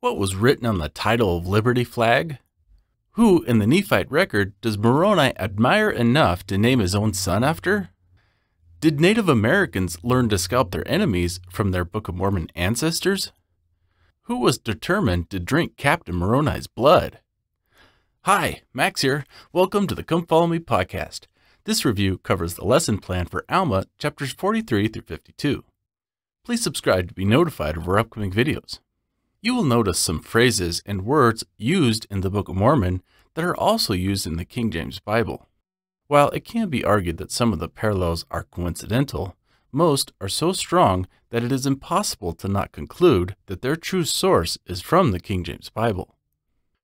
What was written on the title of Liberty Flag? Who in the Nephite record does Moroni admire enough to name his own son after? Did Native Americans learn to scalp their enemies from their Book of Mormon ancestors? Who was determined to drink Captain Moroni's blood? Hi, Max here. Welcome to the Come Follow Me podcast. This review covers the lesson plan for Alma, chapters 43 through 52. Please subscribe to be notified of our upcoming videos you will notice some phrases and words used in the Book of Mormon that are also used in the King James Bible. While it can be argued that some of the parallels are coincidental, most are so strong that it is impossible to not conclude that their true source is from the King James Bible.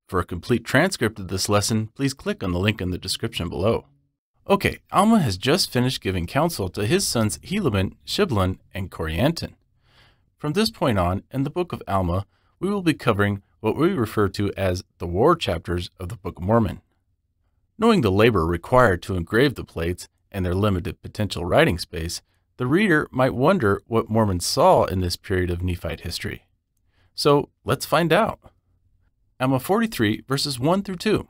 For a complete transcript of this lesson, please click on the link in the description below. Okay, Alma has just finished giving counsel to his sons Helaman, Shiblon, and Corianton. From this point on, in the book of Alma, we will be covering what we refer to as the War chapters of the Book of Mormon. Knowing the labor required to engrave the plates and their limited potential writing space, the reader might wonder what Mormons saw in this period of Nephite history. So let's find out. Alma 43, verses 1 through 2.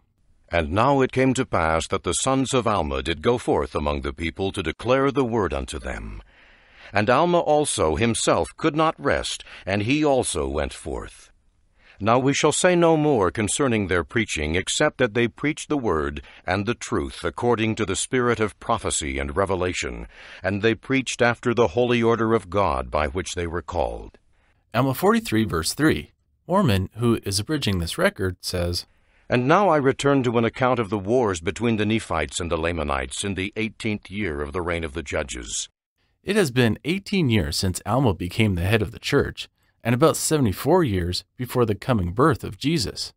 And now it came to pass that the sons of Alma did go forth among the people to declare the word unto them. And Alma also himself could not rest, and he also went forth. Now we shall say no more concerning their preaching, except that they preach the word and the truth according to the spirit of prophecy and revelation, and they preached after the holy order of God by which they were called. Alma 43, verse 3. Orman, who is abridging this record, says, And now I return to an account of the wars between the Nephites and the Lamanites in the eighteenth year of the reign of the judges. It has been 18 years since Alma became the head of the church, and about 74 years before the coming birth of Jesus.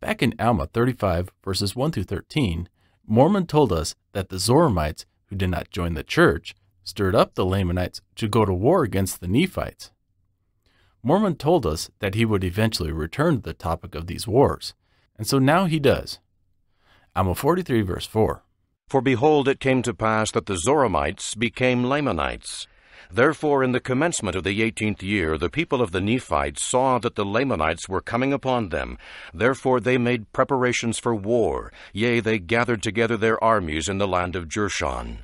Back in Alma 35, verses 1 through 13, Mormon told us that the Zoramites, who did not join the church, stirred up the Lamanites to go to war against the Nephites. Mormon told us that he would eventually return to the topic of these wars, and so now he does. Alma 43, verse 4. For behold, it came to pass that the Zoramites became Lamanites. Therefore, in the commencement of the eighteenth year, the people of the Nephites saw that the Lamanites were coming upon them. Therefore, they made preparations for war. Yea, they gathered together their armies in the land of Jershon.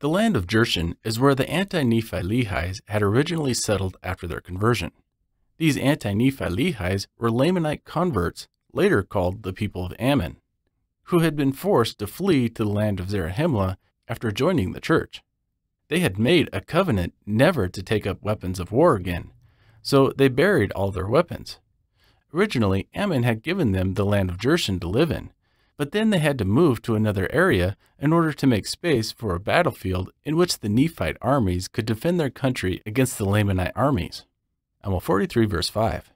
The land of Jershon is where the anti Nephi Lehis had originally settled after their conversion. These anti Nephi Lehis were Lamanite converts, later called the people of Ammon who had been forced to flee to the land of Zarahemla after joining the church. They had made a covenant never to take up weapons of war again, so they buried all their weapons. Originally, Ammon had given them the land of Jershon to live in, but then they had to move to another area in order to make space for a battlefield in which the Nephite armies could defend their country against the Lamanite armies. Amal 43 verse 5.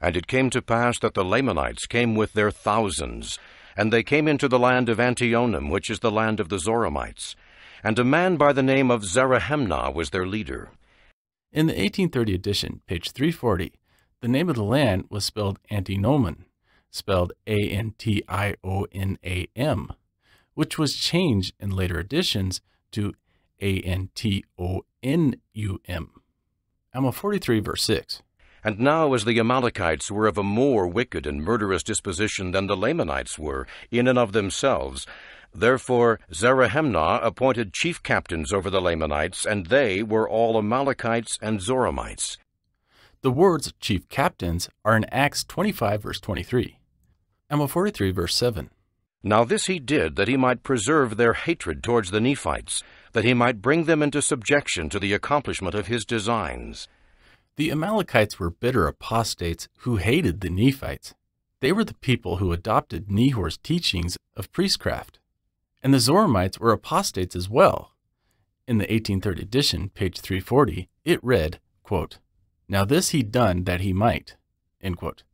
And it came to pass that the Lamanites came with their thousands, and they came into the land of Antionum, which is the land of the Zoramites. And a man by the name of Zarahemna was their leader. In the 1830 edition, page 340, the name of the land was spelled Antinomen, spelled A N T I O N A M, which was changed in later editions to A N T O N U M. Alma 43, verse 6. And now, as the Amalekites were of a more wicked and murderous disposition than the Lamanites were, in and of themselves, therefore Zarahemnah appointed chief captains over the Lamanites, and they were all Amalekites and Zoramites. The words chief captains are in Acts 25, verse 23, and 43, verse 7. Now this he did that he might preserve their hatred towards the Nephites, that he might bring them into subjection to the accomplishment of his designs. The Amalekites were bitter apostates who hated the Nephites. They were the people who adopted Nehor's teachings of priestcraft. And the Zoramites were apostates as well. In the 1830 edition, page 340, it read, quote, Now this he done that he might, quote,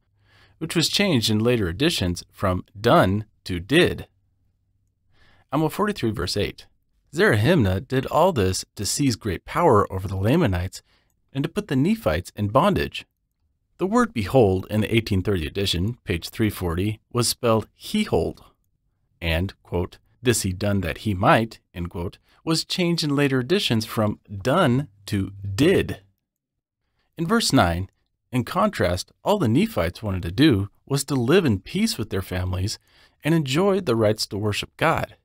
which was changed in later editions from done to did. Amal 43 verse 8. Zerahimna did all this to seize great power over the Lamanites and to put the Nephites in bondage. The word behold in the 1830 edition, page 340, was spelled hehold, and, quote, this he done that he might, end quote, was changed in later editions from done to did. In verse 9, in contrast, all the Nephites wanted to do was to live in peace with their families and enjoy the rights to worship God.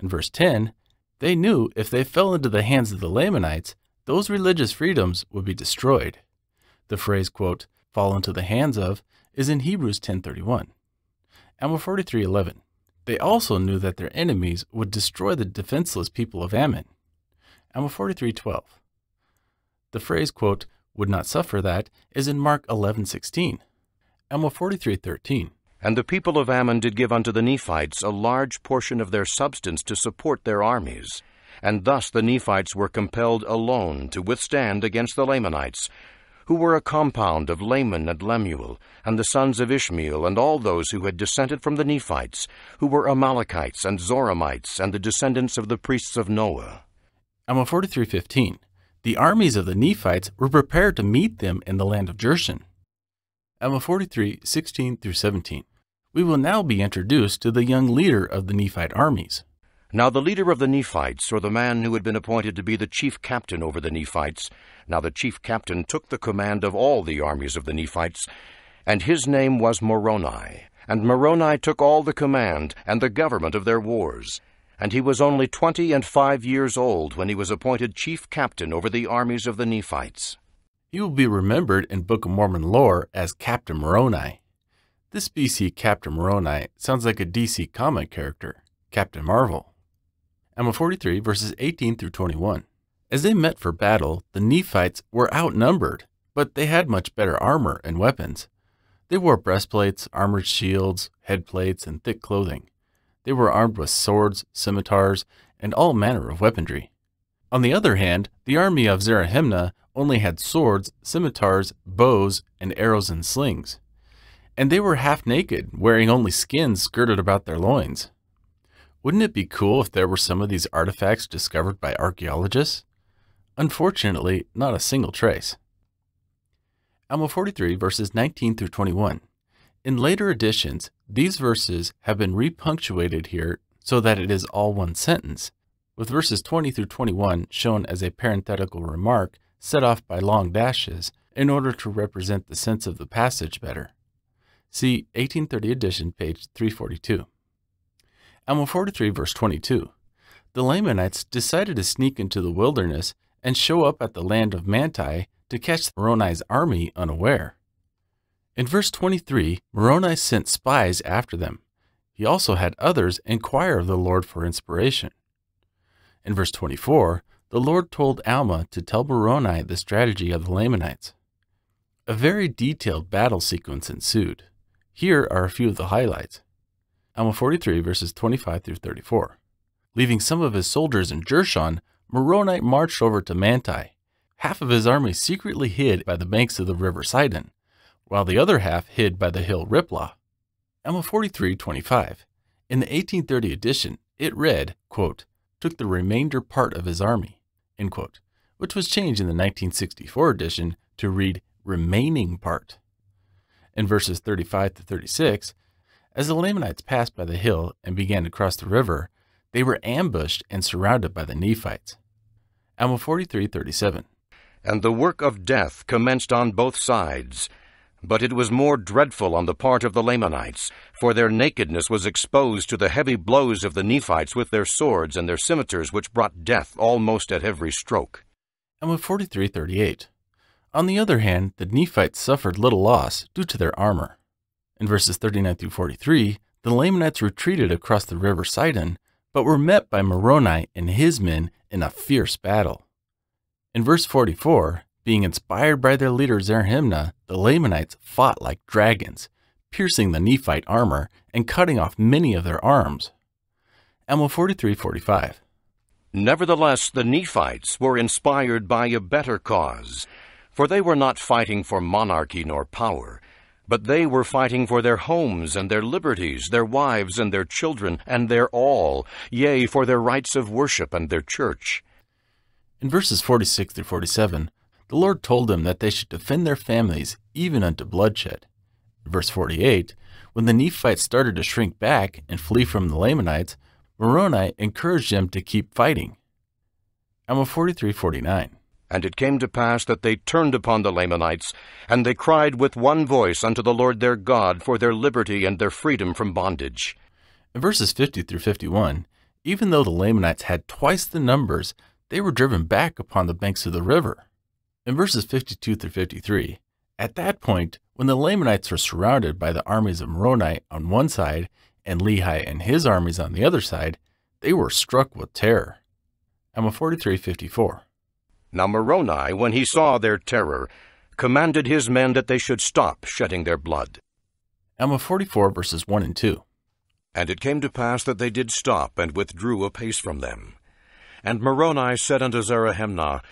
In verse 10, they knew if they fell into the hands of the Lamanites, those religious freedoms would be destroyed. The phrase, quote, fall into the hands of, is in Hebrews 10.31. Alma 43.11. They also knew that their enemies would destroy the defenseless people of Ammon. Alma 43.12. The phrase, quote, would not suffer that, is in Mark 11.16. Alma 43.13. And the people of Ammon did give unto the Nephites a large portion of their substance to support their armies and thus the Nephites were compelled alone to withstand against the Lamanites, who were a compound of Laman and Lemuel, and the sons of Ishmael, and all those who had descended from the Nephites, who were Amalekites and Zoramites, and the descendants of the priests of Noah. Alma 43:15. The armies of the Nephites were prepared to meet them in the land of Jershon. Alma 43:16 through 17. We will now be introduced to the young leader of the Nephite armies. Now the leader of the Nephites, or the man who had been appointed to be the chief captain over the Nephites, now the chief captain took the command of all the armies of the Nephites, and his name was Moroni. And Moroni took all the command and the government of their wars. And he was only twenty and five years old when he was appointed chief captain over the armies of the Nephites. He will be remembered in Book of Mormon lore as Captain Moroni. This BC Captain Moroni sounds like a DC comic character, Captain Marvel. Alma 43, verses 18 through 21. As they met for battle, the Nephites were outnumbered, but they had much better armor and weapons. They wore breastplates, armored shields, headplates, and thick clothing. They were armed with swords, scimitars, and all manner of weaponry. On the other hand, the army of Zarahemna only had swords, scimitars, bows, and arrows and slings. And they were half naked, wearing only skins skirted about their loins. Wouldn't it be cool if there were some of these artifacts discovered by archaeologists? Unfortunately, not a single trace. Alma 43 verses 19 through 21. In later editions, these verses have been repunctuated here so that it is all one sentence, with verses 20 through 21 shown as a parenthetical remark set off by long dashes in order to represent the sense of the passage better. See 1830 edition, page 342 and 43, verse 22. The Lamanites decided to sneak into the wilderness and show up at the land of Manti to catch Moroni's army unaware. In verse 23, Moroni sent spies after them. He also had others inquire of the Lord for inspiration. In verse 24, the Lord told Alma to tell Moroni the strategy of the Lamanites. A very detailed battle sequence ensued. Here are a few of the highlights. Alma 43, verses 25 through 34. Leaving some of his soldiers in Jershon, Moroni marched over to Manti. Half of his army secretly hid by the banks of the river Sidon, while the other half hid by the hill Riplah. Alma 43:25. In the 1830 edition, it read, quote, "Took the remainder part of his army," quote, which was changed in the 1964 edition to read "remaining part." In verses 35 to 36, as the Lamanites passed by the hill and began to cross the river, they were ambushed and surrounded by the Nephites. Alma 43:37. And the work of death commenced on both sides, but it was more dreadful on the part of the Lamanites, for their nakedness was exposed to the heavy blows of the Nephites with their swords and their scimitars, which brought death almost at every stroke. Alma 43:38. On the other hand, the Nephites suffered little loss due to their armor. In verses 39 through 43, the Lamanites retreated across the river Sidon, but were met by Moroni and his men in a fierce battle. In verse 44, being inspired by their leader Zerahemna, the Lamanites fought like dragons, piercing the Nephite armor and cutting off many of their arms. Alma 43:45. Nevertheless, the Nephites were inspired by a better cause, for they were not fighting for monarchy nor power, but they were fighting for their homes and their liberties, their wives and their children, and their all, yea, for their rights of worship and their church. In verses 46 through 47, the Lord told them that they should defend their families even unto bloodshed. In verse 48, when the Nephites started to shrink back and flee from the Lamanites, Moroni encouraged them to keep fighting. Alma 43:49. And it came to pass that they turned upon the Lamanites, and they cried with one voice unto the Lord their God for their liberty and their freedom from bondage. In verses 50 through 51, even though the Lamanites had twice the numbers, they were driven back upon the banks of the river. In verses 52 through 53, at that point, when the Lamanites were surrounded by the armies of Moroni on one side and Lehi and his armies on the other side, they were struck with terror. Amos 43:54. Now Moroni, when he saw their terror, commanded his men that they should stop shedding their blood. Alma 44 verses 1 and 2. And it came to pass that they did stop, and withdrew apace from them. And Moroni said unto Zerahemnah,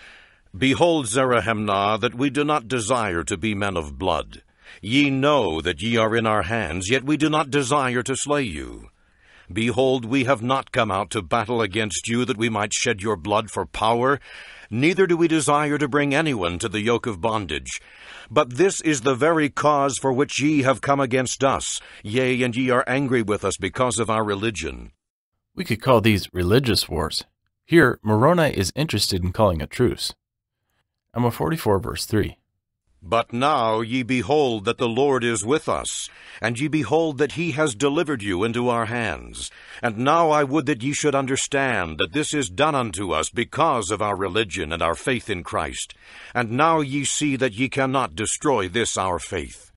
Behold, Zerahemnah, that we do not desire to be men of blood. Ye know that ye are in our hands, yet we do not desire to slay you. Behold, we have not come out to battle against you that we might shed your blood for power, neither do we desire to bring anyone to the yoke of bondage. But this is the very cause for which ye have come against us, yea, and ye are angry with us because of our religion. We could call these religious wars. Here, Moroni is interested in calling a truce. Alma 44, verse 3. But now ye behold that the Lord is with us, and ye behold that he has delivered you into our hands. And now I would that ye should understand that this is done unto us because of our religion and our faith in Christ. And now ye see that ye cannot destroy this our faith.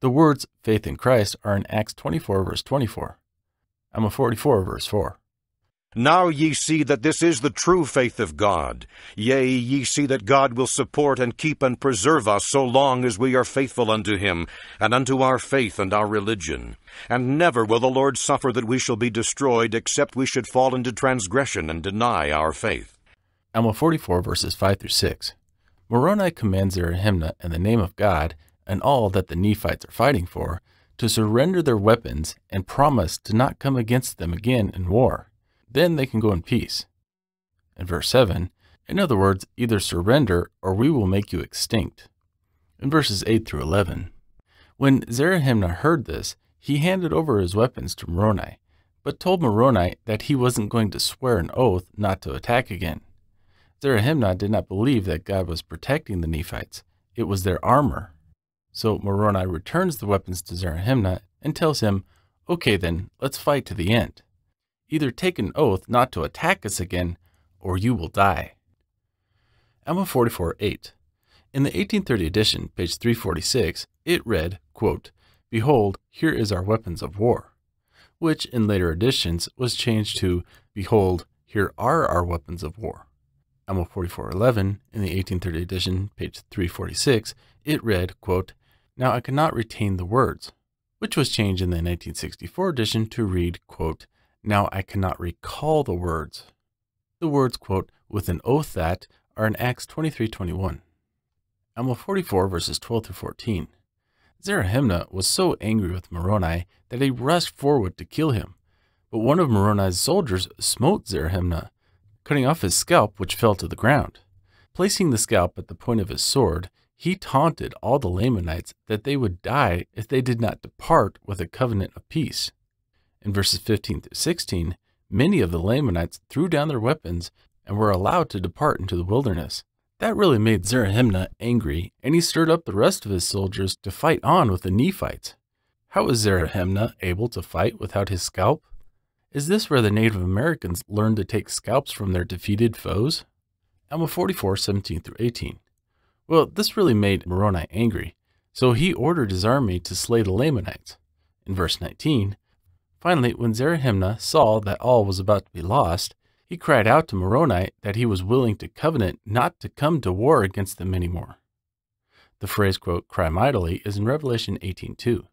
The words faith in Christ are in Acts 24, verse 24. Emma 44, verse 4. Now ye see that this is the true faith of God. Yea, ye see that God will support and keep and preserve us so long as we are faithful unto him, and unto our faith and our religion. And never will the Lord suffer that we shall be destroyed, except we should fall into transgression and deny our faith. Alma 44, verses 5 through 6. Moroni commands Zarahemna in the name of God and all that the Nephites are fighting for to surrender their weapons and promise to not come against them again in war. Then they can go in peace. In verse 7, in other words, either surrender or we will make you extinct. In verses 8 through 11, when Zerahemnah heard this, he handed over his weapons to Moroni, but told Moroni that he wasn't going to swear an oath not to attack again. Zerahemnah did not believe that God was protecting the Nephites, it was their armor. So Moroni returns the weapons to Zerahemnah and tells him, Okay then, let's fight to the end. Either take an oath not to attack us again, or you will die. Emma 44 8. In the 1830 edition, page 346, it read, quote, Behold, here is our weapons of war, which in later editions was changed to, Behold, here are our weapons of war. Alma 4411, in the 1830 edition, page 346, it read, quote, Now I cannot retain the words, which was changed in the 1964 edition to read, quote, now I cannot recall the words. The words, quote, with an oath that are in Acts 23:21. Alma 44 verses 12 through 14. Zarahemna was so angry with Moroni that he rushed forward to kill him. But one of Moroni's soldiers smote Zarahemna, cutting off his scalp, which fell to the ground. Placing the scalp at the point of his sword, he taunted all the Lamanites that they would die if they did not depart with a covenant of peace. In verses 15 through 16, many of the Lamanites threw down their weapons and were allowed to depart into the wilderness. That really made Zerahemnah angry, and he stirred up the rest of his soldiers to fight on with the Nephites. How was Zerahemnah able to fight without his scalp? Is this where the Native Americans learned to take scalps from their defeated foes? Alma 44, 17 through 18. Well, this really made Moroni angry, so he ordered his army to slay the Lamanites. In verse 19, Finally, when Zarahemna saw that all was about to be lost, he cried out to Moroni that he was willing to covenant not to come to war against them any more. The phrase, quote, cry mightily, is in Revelation 18.2.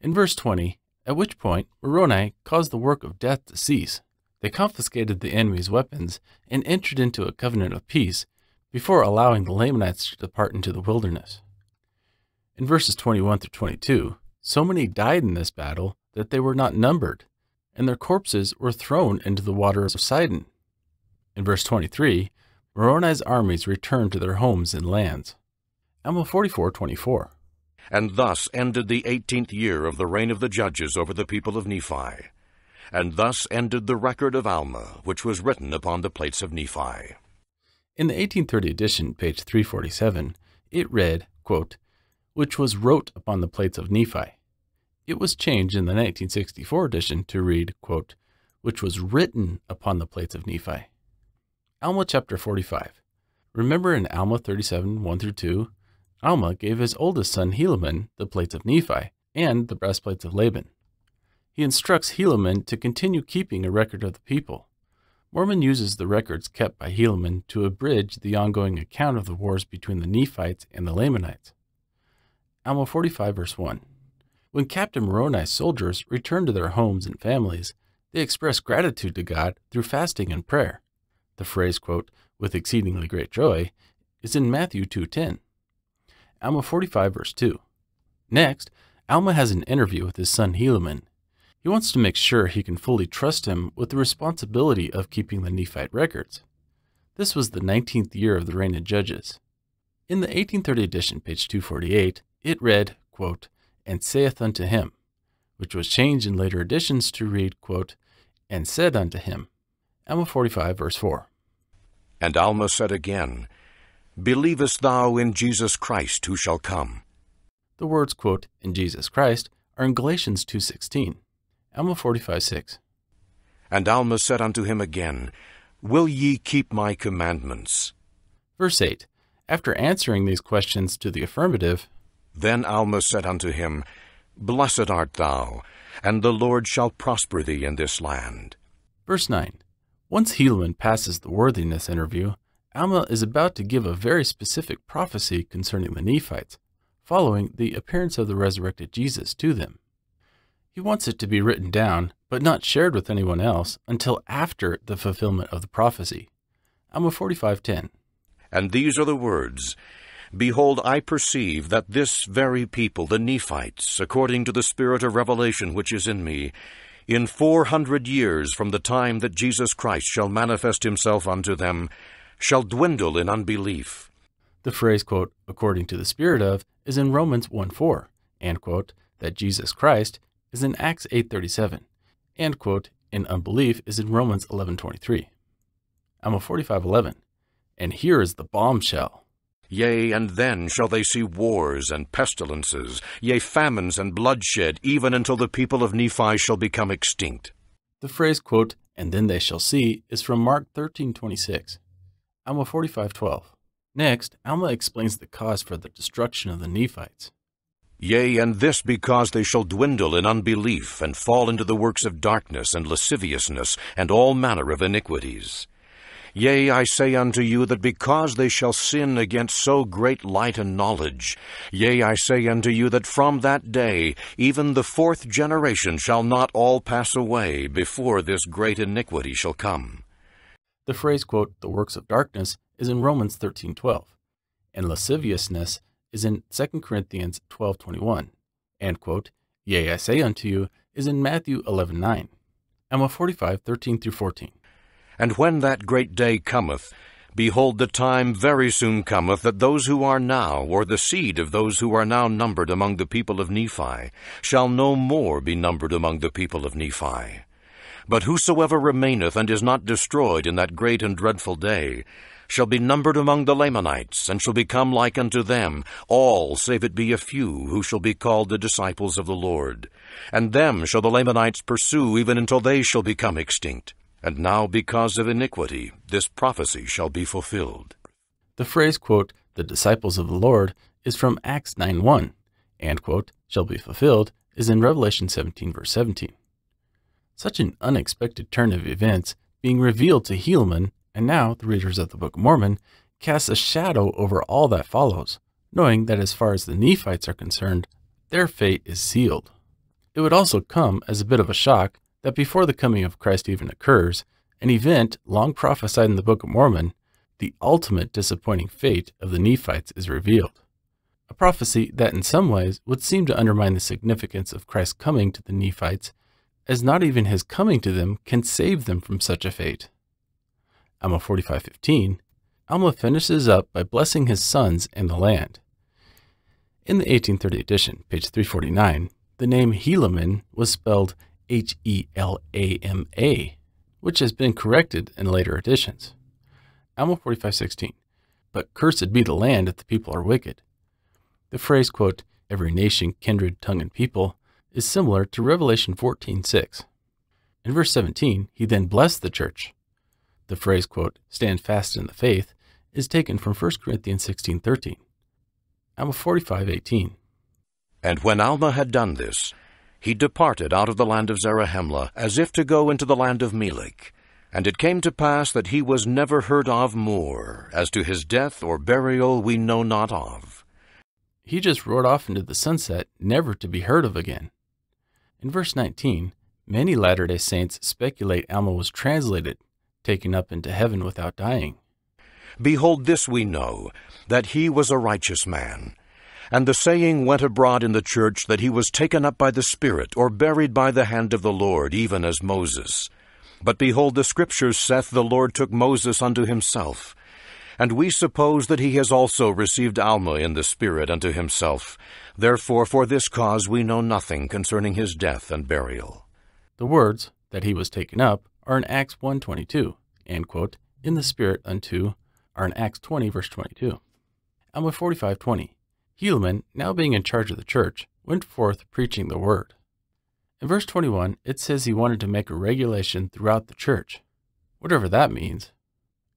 In verse 20, at which point Moroni caused the work of death to cease. They confiscated the enemy's weapons and entered into a covenant of peace before allowing the Lamanites to depart into the wilderness. In verses 21 through 22, so many died in this battle that they were not numbered, and their corpses were thrown into the waters of Sidon. In verse 23, Moroni's armies returned to their homes and lands. Alma 44:24. And thus ended the eighteenth year of the reign of the judges over the people of Nephi. And thus ended the record of Alma, which was written upon the plates of Nephi. In the 1830 edition, page 347, it read, quote, which was wrote upon the plates of Nephi. It was changed in the 1964 edition to read, quote, which was written upon the plates of Nephi. Alma chapter 45. Remember in Alma 37, 1 through 2, Alma gave his oldest son Helaman the plates of Nephi and the breastplates of Laban. He instructs Helaman to continue keeping a record of the people. Mormon uses the records kept by Helaman to abridge the ongoing account of the wars between the Nephites and the Lamanites. Alma 45 verse 1. When Captain Moroni's soldiers returned to their homes and families, they expressed gratitude to God through fasting and prayer. The phrase, quote, with exceedingly great joy, is in Matthew 2.10. Alma 45, verse 2. Next, Alma has an interview with his son Helaman. He wants to make sure he can fully trust him with the responsibility of keeping the Nephite records. This was the 19th year of the reign of Judges. In the 1830 edition, page 248, it read, quote, and saith unto him, which was changed in later editions to read, quote, and said unto him. Alma 45, verse 4. And Alma said again, Believest thou in Jesus Christ who shall come? The words, quote, in Jesus Christ are in Galatians 2.16. Alma 45, 6. And Alma said unto him again, Will ye keep my commandments? Verse 8. After answering these questions to the affirmative, then Alma said unto him, Blessed art thou, and the Lord shall prosper thee in this land. Verse 9 Once Helaman passes the worthiness interview, Alma is about to give a very specific prophecy concerning the Nephites, following the appearance of the resurrected Jesus to them. He wants it to be written down, but not shared with anyone else until after the fulfillment of the prophecy. Alma 45:10. And these are the words Behold, I perceive that this very people, the Nephites, according to the Spirit of revelation which is in me, in four hundred years from the time that Jesus Christ shall manifest himself unto them, shall dwindle in unbelief. The phrase, quote, according to the Spirit of, is in Romans 1 4, and, quote, that Jesus Christ is in Acts 8.37, and, quote, in unbelief is in Romans 11.23. I'm a 45.11, and here is the bombshell. Yea, and then shall they see wars and pestilences, yea, famines and bloodshed, even until the people of Nephi shall become extinct. The phrase, quote, and then they shall see, is from Mark 13:26, Alma 45:12. Next, Alma explains the cause for the destruction of the Nephites. Yea, and this because they shall dwindle in unbelief, and fall into the works of darkness and lasciviousness, and all manner of iniquities. Yea, I say unto you that because they shall sin against so great light and knowledge, yea, I say unto you that from that day even the fourth generation shall not all pass away before this great iniquity shall come. The phrase, quote, the works of darkness, is in Romans 13:12, and lasciviousness is in Second Corinthians 12:21, and quote, yea, I say unto you, is in Matthew 11:9. Emma 45:13 through 14. And when that great day cometh, behold, the time very soon cometh that those who are now, or the seed of those who are now numbered among the people of Nephi, shall no more be numbered among the people of Nephi. But whosoever remaineth and is not destroyed in that great and dreadful day, shall be numbered among the Lamanites, and shall become like unto them, all save it be a few, who shall be called the disciples of the Lord. And them shall the Lamanites pursue even until they shall become extinct. And now because of iniquity this prophecy shall be fulfilled. The phrase, quote, the disciples of the Lord is from Acts 9.1 and, quote, shall be fulfilled is in Revelation 17, verse 17. Such an unexpected turn of events being revealed to Helaman and now the readers of the Book of Mormon casts a shadow over all that follows, knowing that as far as the Nephites are concerned, their fate is sealed. It would also come as a bit of a shock that before the coming of Christ even occurs, an event long prophesied in the Book of Mormon, the ultimate disappointing fate of the Nephites is revealed. A prophecy that in some ways would seem to undermine the significance of Christ's coming to the Nephites, as not even his coming to them can save them from such a fate. Alma 45:15, Alma finishes up by blessing his sons and the land. In the 1830 edition, page 349, the name Helaman was spelled H E L A M A, which has been corrected in later editions. Alma 45:16. But cursed be the land if the people are wicked. The phrase quote every nation, kindred, tongue and people is similar to Revelation 14:6. In verse 17, he then blessed the church. The phrase quote stand fast in the faith is taken from 1 Corinthians 16:13. Alma 45:18. And when Alma had done this, he departed out of the land of Zarahemla, as if to go into the land of Melech. And it came to pass that he was never heard of more. As to his death or burial, we know not of. He just rode off into the sunset, never to be heard of again. In verse 19, many Latter day Saints speculate Alma was translated, taken up into heaven without dying. Behold, this we know, that he was a righteous man and the saying went abroad in the church that he was taken up by the Spirit, or buried by the hand of the Lord, even as Moses. But behold, the Scripture saith, The Lord took Moses unto himself. And we suppose that he has also received Alma in the Spirit unto himself. Therefore, for this cause we know nothing concerning his death and burial. The words, that he was taken up, are in Acts one twenty two. and, quote, in the Spirit unto, are in Acts 20, verse 22. Alma 45.20, Helaman, now being in charge of the church, went forth preaching the word. In verse 21, it says he wanted to make a regulation throughout the church, whatever that means.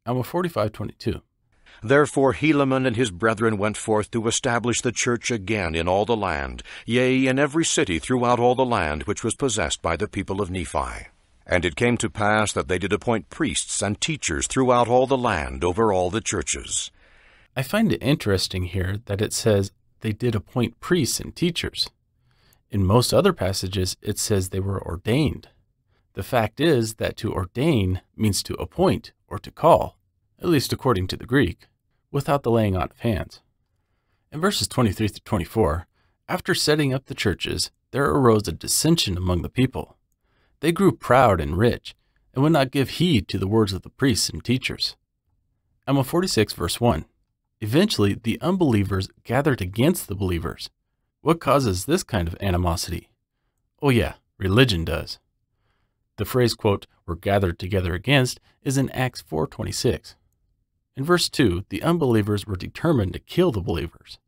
Alma 45:22. Therefore Helaman and his brethren went forth to establish the church again in all the land, yea, in every city throughout all the land which was possessed by the people of Nephi. And it came to pass that they did appoint priests and teachers throughout all the land over all the churches. I find it interesting here that it says they did appoint priests and teachers. In most other passages, it says they were ordained. The fact is that to ordain means to appoint or to call, at least according to the Greek, without the laying on of hands. In verses 23 through 24, after setting up the churches, there arose a dissension among the people. They grew proud and rich, and would not give heed to the words of the priests and teachers. Emma 46, verse 1. Eventually, the unbelievers gathered against the believers. What causes this kind of animosity? Oh, yeah, religion does. The phrase, quote, were gathered together against is in Acts 4.26. In verse 2, the unbelievers were determined to kill the believers.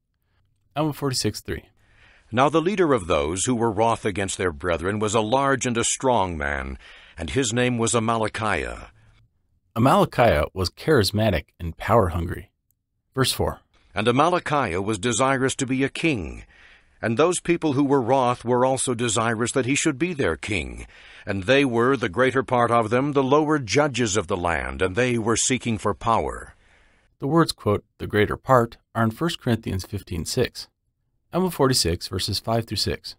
Alma 46.3 Now the leader of those who were wroth against their brethren was a large and a strong man, and his name was Amalekiah. Amalekiah was charismatic and power-hungry. Verse 4 And Amalickiah was desirous to be a king. And those people who were wroth were also desirous that he should be their king. And they were, the greater part of them, the lower judges of the land, and they were seeking for power. The words, quote, the greater part, are in 1 Corinthians 15 6. Emma 46, verses 5 through 6.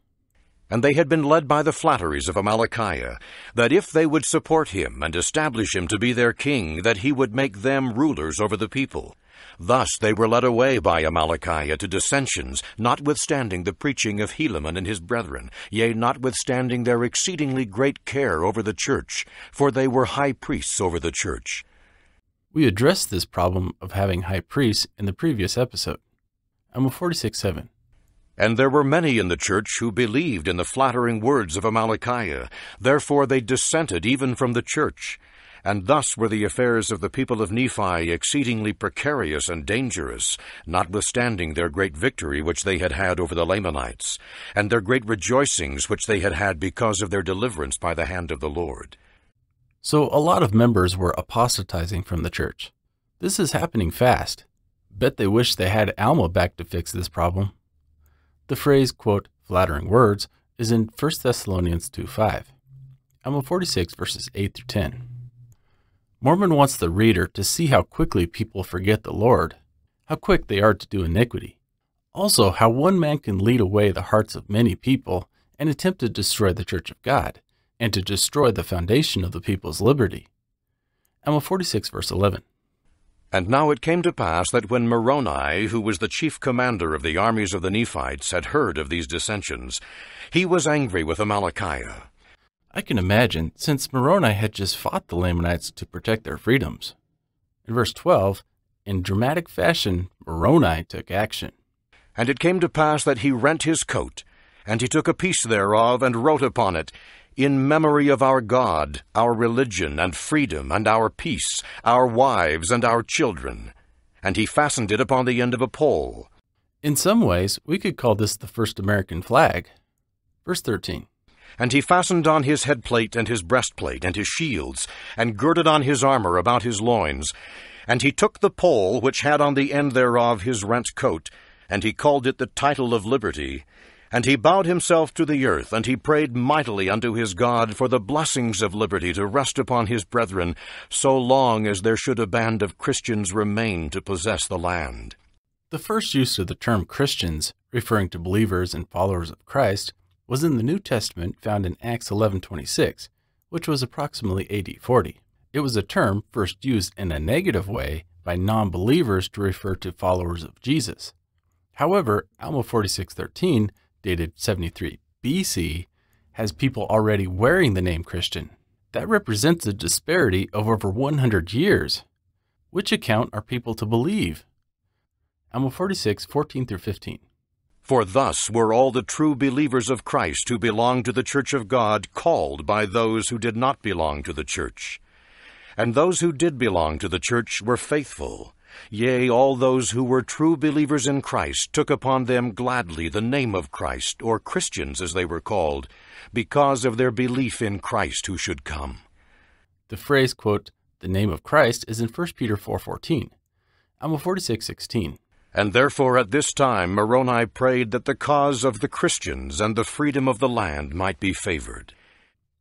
And they had been led by the flatteries of Amalickiah, that if they would support him and establish him to be their king, that he would make them rulers over the people. Thus they were led away by Amalickiah to dissensions, notwithstanding the preaching of Helaman and his brethren, yea, notwithstanding their exceedingly great care over the church, for they were high priests over the church. We addressed this problem of having high priests in the previous episode. I'm a 46 7. And there were many in the church who believed in the flattering words of Amalickiah. Therefore they dissented even from the church. And thus were the affairs of the people of Nephi exceedingly precarious and dangerous, notwithstanding their great victory which they had had over the Lamanites, and their great rejoicings which they had had because of their deliverance by the hand of the Lord. So a lot of members were apostatizing from the church. This is happening fast. Bet they wish they had Alma back to fix this problem. The phrase, quote, flattering words, is in 1 Thessalonians 2.5, Alma 46, verses 8 through 10. Mormon wants the reader to see how quickly people forget the Lord, how quick they are to do iniquity, also how one man can lead away the hearts of many people and attempt to destroy the church of God and to destroy the foundation of the people's liberty. Alma 46, verse 11. And now it came to pass that when Moroni, who was the chief commander of the armies of the Nephites, had heard of these dissensions, he was angry with Amalickiah, I can imagine, since Moroni had just fought the Lamanites to protect their freedoms. In verse 12, in dramatic fashion, Moroni took action. And it came to pass that he rent his coat, and he took a piece thereof, and wrote upon it, In memory of our God, our religion, and freedom, and our peace, our wives, and our children. And he fastened it upon the end of a pole. In some ways, we could call this the first American flag. Verse 13 and he fastened on his headplate and his breastplate and his shields, and girded on his armor about his loins. And he took the pole which had on the end thereof his rent coat, and he called it the title of liberty. And he bowed himself to the earth, and he prayed mightily unto his God for the blessings of liberty to rest upon his brethren, so long as there should a band of Christians remain to possess the land. The first use of the term Christians, referring to believers and followers of Christ, was in the New Testament found in Acts 11:26, which was approximately AD 40. It was a term first used in a negative way by non-believers to refer to followers of Jesus. However, Alma 46:13, dated 73 BC, has people already wearing the name Christian. That represents a disparity of over 100 years. Which account are people to believe? Alma 46:14 through 15. For thus were all the true believers of Christ who belonged to the church of God called by those who did not belong to the church. And those who did belong to the church were faithful. Yea, all those who were true believers in Christ took upon them gladly the name of Christ, or Christians as they were called, because of their belief in Christ who should come. The phrase, quote, the name of Christ is in 1 Peter 4.14, Alma 46.16. And therefore at this time Moroni prayed that the cause of the Christians and the freedom of the land might be favored.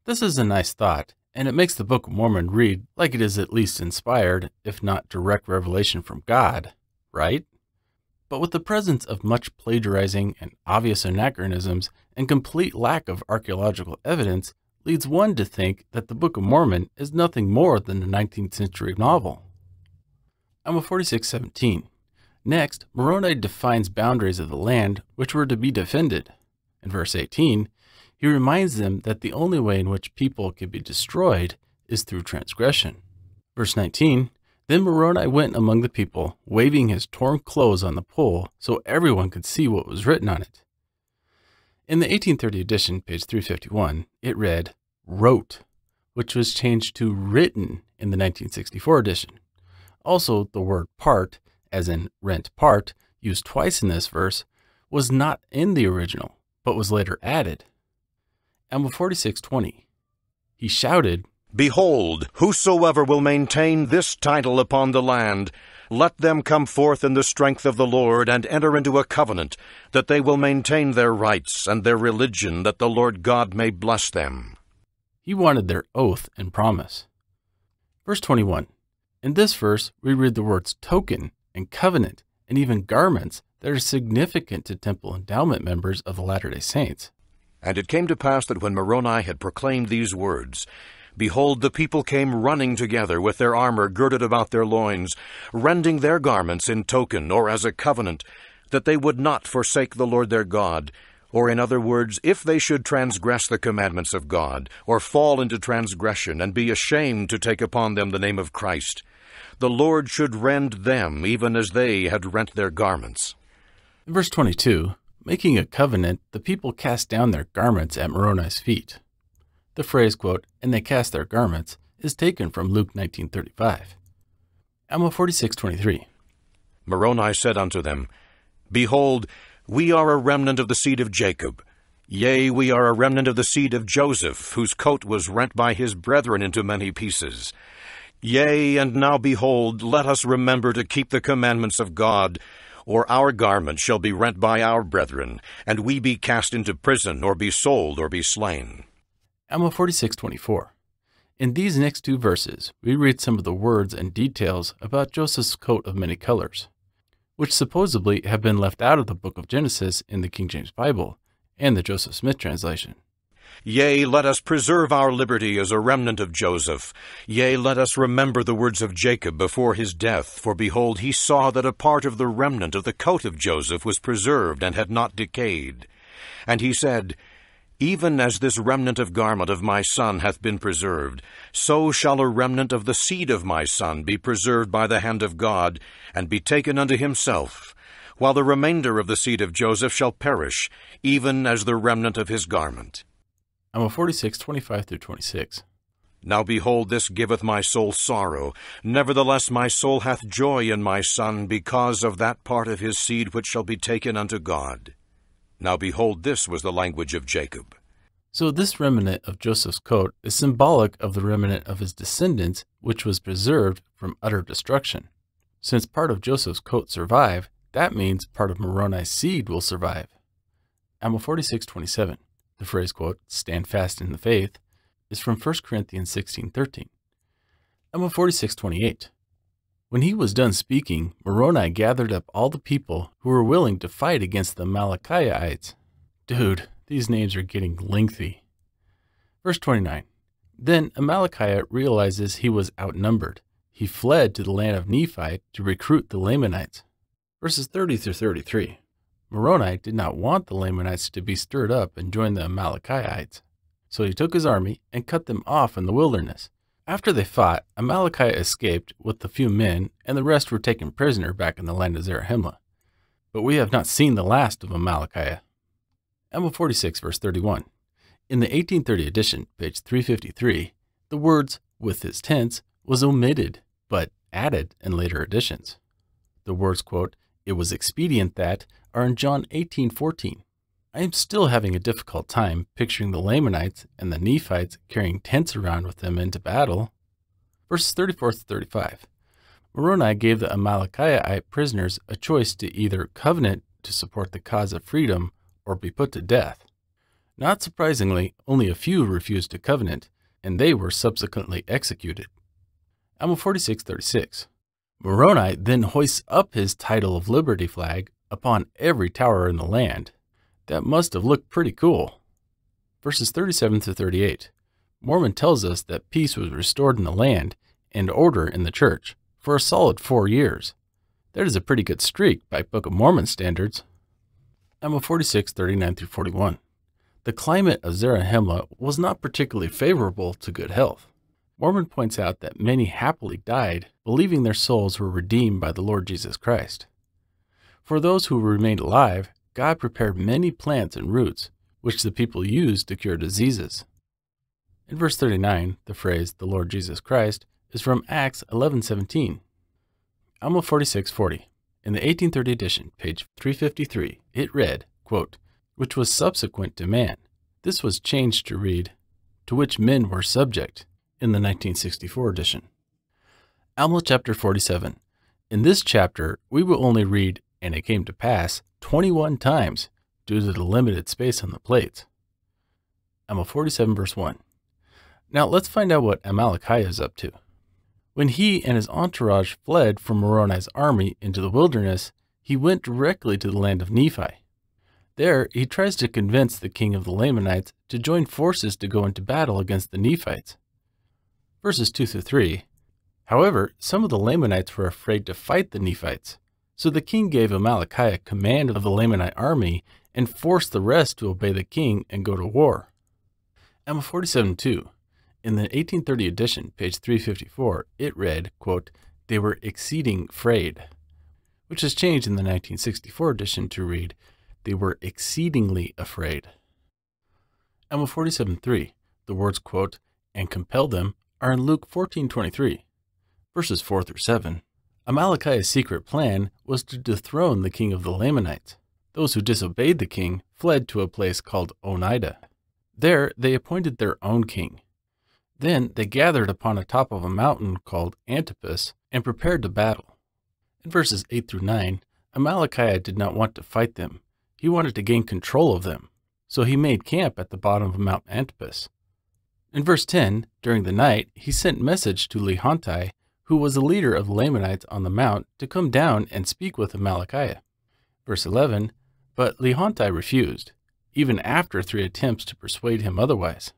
This is a nice thought, and it makes the Book of Mormon read like it is at least inspired, if not direct revelation from God, right? But with the presence of much plagiarizing and obvious anachronisms and complete lack of archaeological evidence, leads one to think that the Book of Mormon is nothing more than a 19th century novel. I'm a 4617. Next, Moroni defines boundaries of the land which were to be defended. In verse 18, he reminds them that the only way in which people can be destroyed is through transgression. Verse 19, Then Moroni went among the people, waving his torn clothes on the pole so everyone could see what was written on it. In the 1830 edition, page 351, it read, wrote, which was changed to written in the 1964 edition. Also, the word part as in rent part, used twice in this verse, was not in the original, but was later added. Alma 46:20. He shouted, Behold, whosoever will maintain this title upon the land, let them come forth in the strength of the Lord and enter into a covenant, that they will maintain their rights and their religion, that the Lord God may bless them. He wanted their oath and promise. Verse 21. In this verse, we read the words token and covenant and even garments that are significant to temple endowment members of the Latter day Saints. And it came to pass that when Moroni had proclaimed these words, behold, the people came running together with their armor girded about their loins, rending their garments in token or as a covenant, that they would not forsake the Lord their God. Or, in other words, if they should transgress the commandments of God, or fall into transgression, and be ashamed to take upon them the name of Christ, the Lord should rend them even as they had rent their garments. Verse 22 Making a covenant, the people cast down their garments at Moroni's feet. The phrase, quote, and they cast their garments, is taken from Luke 19.35. Alma 46.23 Moroni said unto them, Behold, we are a remnant of the seed of Jacob, Yea, we are a remnant of the seed of Joseph, whose coat was rent by his brethren into many pieces. Yea, and now behold, let us remember to keep the commandments of God, or our garment shall be rent by our brethren, and we be cast into prison, or be sold, or be slain. Alma 46:24. In these next two verses, we read some of the words and details about Joseph's coat of many colors, which supposedly have been left out of the book of Genesis in the King James Bible and the Joseph Smith translation. Yea, let us preserve our liberty as a remnant of Joseph. Yea, let us remember the words of Jacob before his death, for behold, he saw that a part of the remnant of the coat of Joseph was preserved and had not decayed. And he said, even as this remnant of garment of my son hath been preserved, so shall a remnant of the seed of my son be preserved by the hand of God, and be taken unto himself, while the remainder of the seed of Joseph shall perish, even as the remnant of his garment. I'm 46, 25 through 26. Now behold, this giveth my soul sorrow. Nevertheless, my soul hath joy in my Son, because of that part of his seed which shall be taken unto God. Now behold, this was the language of Jacob. So, this remnant of Joseph's coat is symbolic of the remnant of his descendants, which was preserved from utter destruction. Since part of Joseph's coat survived, that means part of Moroni's seed will survive. Alma 46:27 the phrase, quote, stand fast in the faith, is from 1 Corinthians 16, 13. Emma 46, 28. When he was done speaking, Moroni gathered up all the people who were willing to fight against the Malachiites. Dude, these names are getting lengthy. Verse 29. Then Amalekite realizes he was outnumbered. He fled to the land of Nephi to recruit the Lamanites. Verses 30 through 33. Moroni did not want the Lamanites to be stirred up and join the Amalekites, so he took his army and cut them off in the wilderness. After they fought, Amalekite escaped with a few men, and the rest were taken prisoner back in the land of Zarahemla. But we have not seen the last of Amalekiah. Emma 46, verse 31. In the 1830 edition, page 353, the words, with his tents, was omitted, but added in later editions. The words, quote, it was expedient that are in John 18:14. I am still having a difficult time picturing the Lamanites and the Nephites carrying tents around with them into battle. Verses 34 to 35. Moroni gave the Amalekite prisoners a choice to either covenant to support the cause of freedom or be put to death. Not surprisingly, only a few refused to covenant, and they were subsequently executed. Alma 46:36. Moroni then hoists up his title of Liberty flag upon every tower in the land. That must have looked pretty cool. Verses 37 to 38. Mormon tells us that peace was restored in the land and order in the church for a solid four years. That is a pretty good streak by Book of Mormon standards. Emma 46, 39 through 41. The climate of Zarahemla was not particularly favorable to good health. Mormon points out that many happily died, believing their souls were redeemed by the Lord Jesus Christ. For those who remained alive, God prepared many plants and roots, which the people used to cure diseases. In verse 39, the phrase the Lord Jesus Christ is from Acts 11:17. Alma 46:40. In the 1830 edition, page 353, it read, quote, "which was subsequent to man." This was changed to read, "to which men were subject." in the 1964 edition. Alma chapter 47. In this chapter, we will only read, and it came to pass, 21 times due to the limited space on the plates. Alma 47 verse 1. Now let's find out what Amalekiah is up to. When he and his entourage fled from Moroni's army into the wilderness, he went directly to the land of Nephi. There, he tries to convince the king of the Lamanites to join forces to go into battle against the Nephites verses 2 through 3. However, some of the Lamanites were afraid to fight the Nephites, so the king gave Amalickiah command of the Lamanite army and forced the rest to obey the king and go to war. Forty-seven two, in the 1830 edition, page 354, it read, quote, they were exceeding frayed, which has changed in the 1964 edition to read, they were exceedingly afraid. Forty-seven three, the words, quote, and compelled them are in Luke 14:23, verses 4 through 7. Amalickiah's secret plan was to dethrone the king of the Lamanites. Those who disobeyed the king fled to a place called Oneida. There they appointed their own king. Then they gathered upon the top of a mountain called Antipas and prepared to battle. In verses 8 through 9, Amalickiah did not want to fight them. He wanted to gain control of them. So he made camp at the bottom of Mount Antipas. In verse 10, during the night, he sent message to Lehontai, who was the leader of the Lamanites on the mount, to come down and speak with Amalekiah. Verse 11, but Lehontai refused, even after three attempts to persuade him otherwise.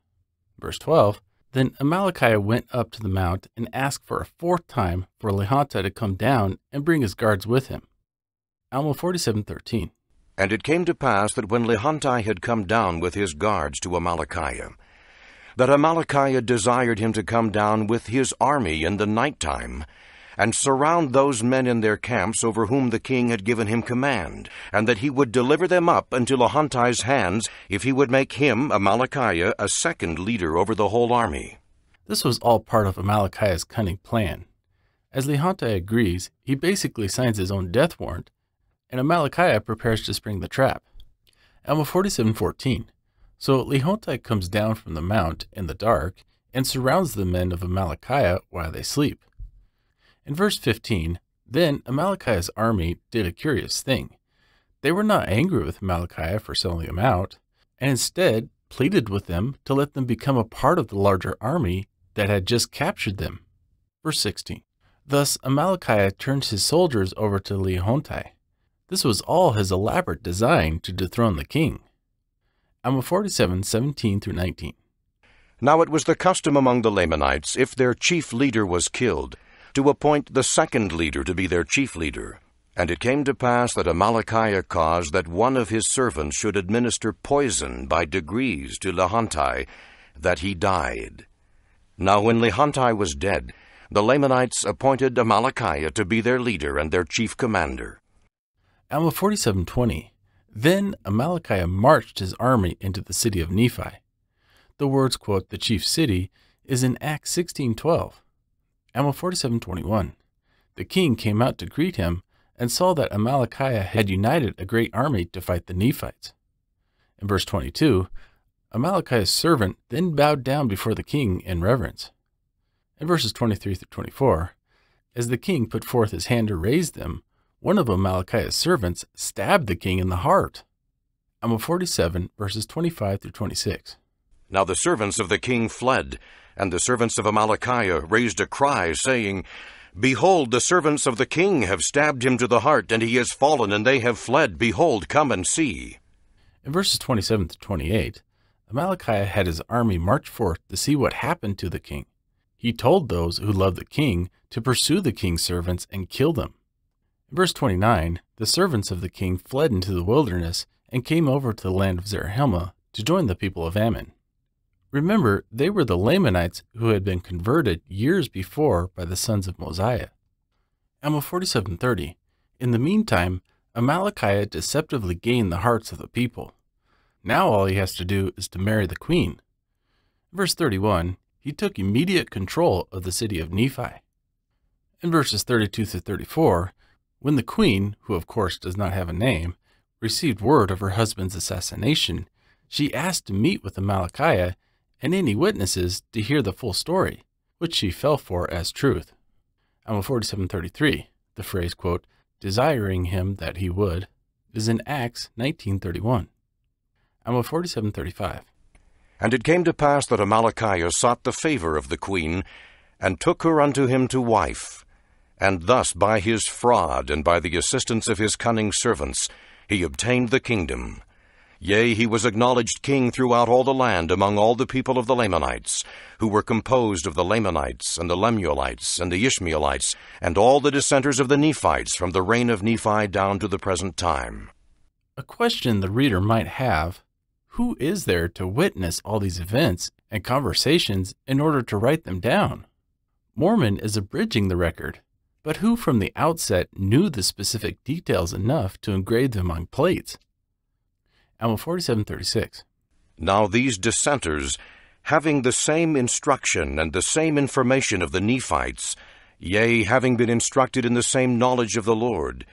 Verse 12, then Amalekiah went up to the mount and asked for a fourth time for Lehontai to come down and bring his guards with him. Alma 47:13. And it came to pass that when Lehontai had come down with his guards to Amalekiah, that Amalickiah desired him to come down with his army in the night time, and surround those men in their camps over whom the king had given him command, and that he would deliver them up into Lahantai's hands if he would make him, Amalickiah, a second leader over the whole army. This was all part of Amalickiah's cunning plan. As Lehantai agrees, he basically signs his own death warrant, and Amalickiah prepares to spring the trap. Alma 4714. So Lehonti comes down from the mount in the dark and surrounds the men of Amalickiah while they sleep. In verse 15, then Amalickiah's army did a curious thing. They were not angry with Amalickiah for selling them out, and instead pleaded with them to let them become a part of the larger army that had just captured them. Verse 16. Thus Amalickiah turned his soldiers over to Lehonti. This was all his elaborate design to dethrone the king. I'm 47, 17 through 19. Now it was the custom among the Lamanites, if their chief leader was killed, to appoint the second leader to be their chief leader. And it came to pass that Amalekiah caused that one of his servants should administer poison by degrees to Lehantai, that he died. Now when Lehantai was dead, the Lamanites appointed Amalekiah to be their leader and their chief commander. Alma 4720 then Amalickiah marched his army into the city of Nephi. The words, quote, the chief city, is in Acts 16.12. Amal 47.21. The king came out to greet him and saw that Amalickiah had united a great army to fight the Nephites. In verse 22, Amalickiah's servant then bowed down before the king in reverence. In verses 23 through 24, as the king put forth his hand to raise them, one of Amalickiah's servants stabbed the king in the heart. Amos 47, verses 25 through 26. Now the servants of the king fled, and the servants of Amalickiah raised a cry, saying, Behold, the servants of the king have stabbed him to the heart, and he is fallen, and they have fled. Behold, come and see. In verses 27 to 28, Amalickiah had his army march forth to see what happened to the king. He told those who loved the king to pursue the king's servants and kill them. In verse 29, the servants of the king fled into the wilderness and came over to the land of Zarahemla to join the people of Ammon. Remember, they were the Lamanites who had been converted years before by the sons of Mosiah. Alma 47:30. In the meantime, Amalekiah deceptively gained the hearts of the people. Now all he has to do is to marry the queen. verse 31, he took immediate control of the city of Nephi. In verses 32 through 34, when the queen, who of course does not have a name, received word of her husband's assassination, she asked to meet with Amalickiah and any witnesses to hear the full story, which she fell for as truth. Alma 47:33, the phrase quote, "desiring him that he would," is in Acts 19:31. Alma 47:35. And it came to pass that Amalickiah sought the favor of the queen, and took her unto him to wife. And thus, by his fraud and by the assistance of his cunning servants, he obtained the kingdom. Yea, he was acknowledged king throughout all the land among all the people of the Lamanites, who were composed of the Lamanites, and the Lemuelites, and the Ishmaelites, and all the dissenters of the Nephites from the reign of Nephi down to the present time. A question the reader might have who is there to witness all these events and conversations in order to write them down? Mormon is abridging the record but who from the outset knew the specific details enough to engrave them on plates? Alma 4736. Now these dissenters, having the same instruction and the same information of the Nephites, yea, having been instructed in the same knowledge of the Lord,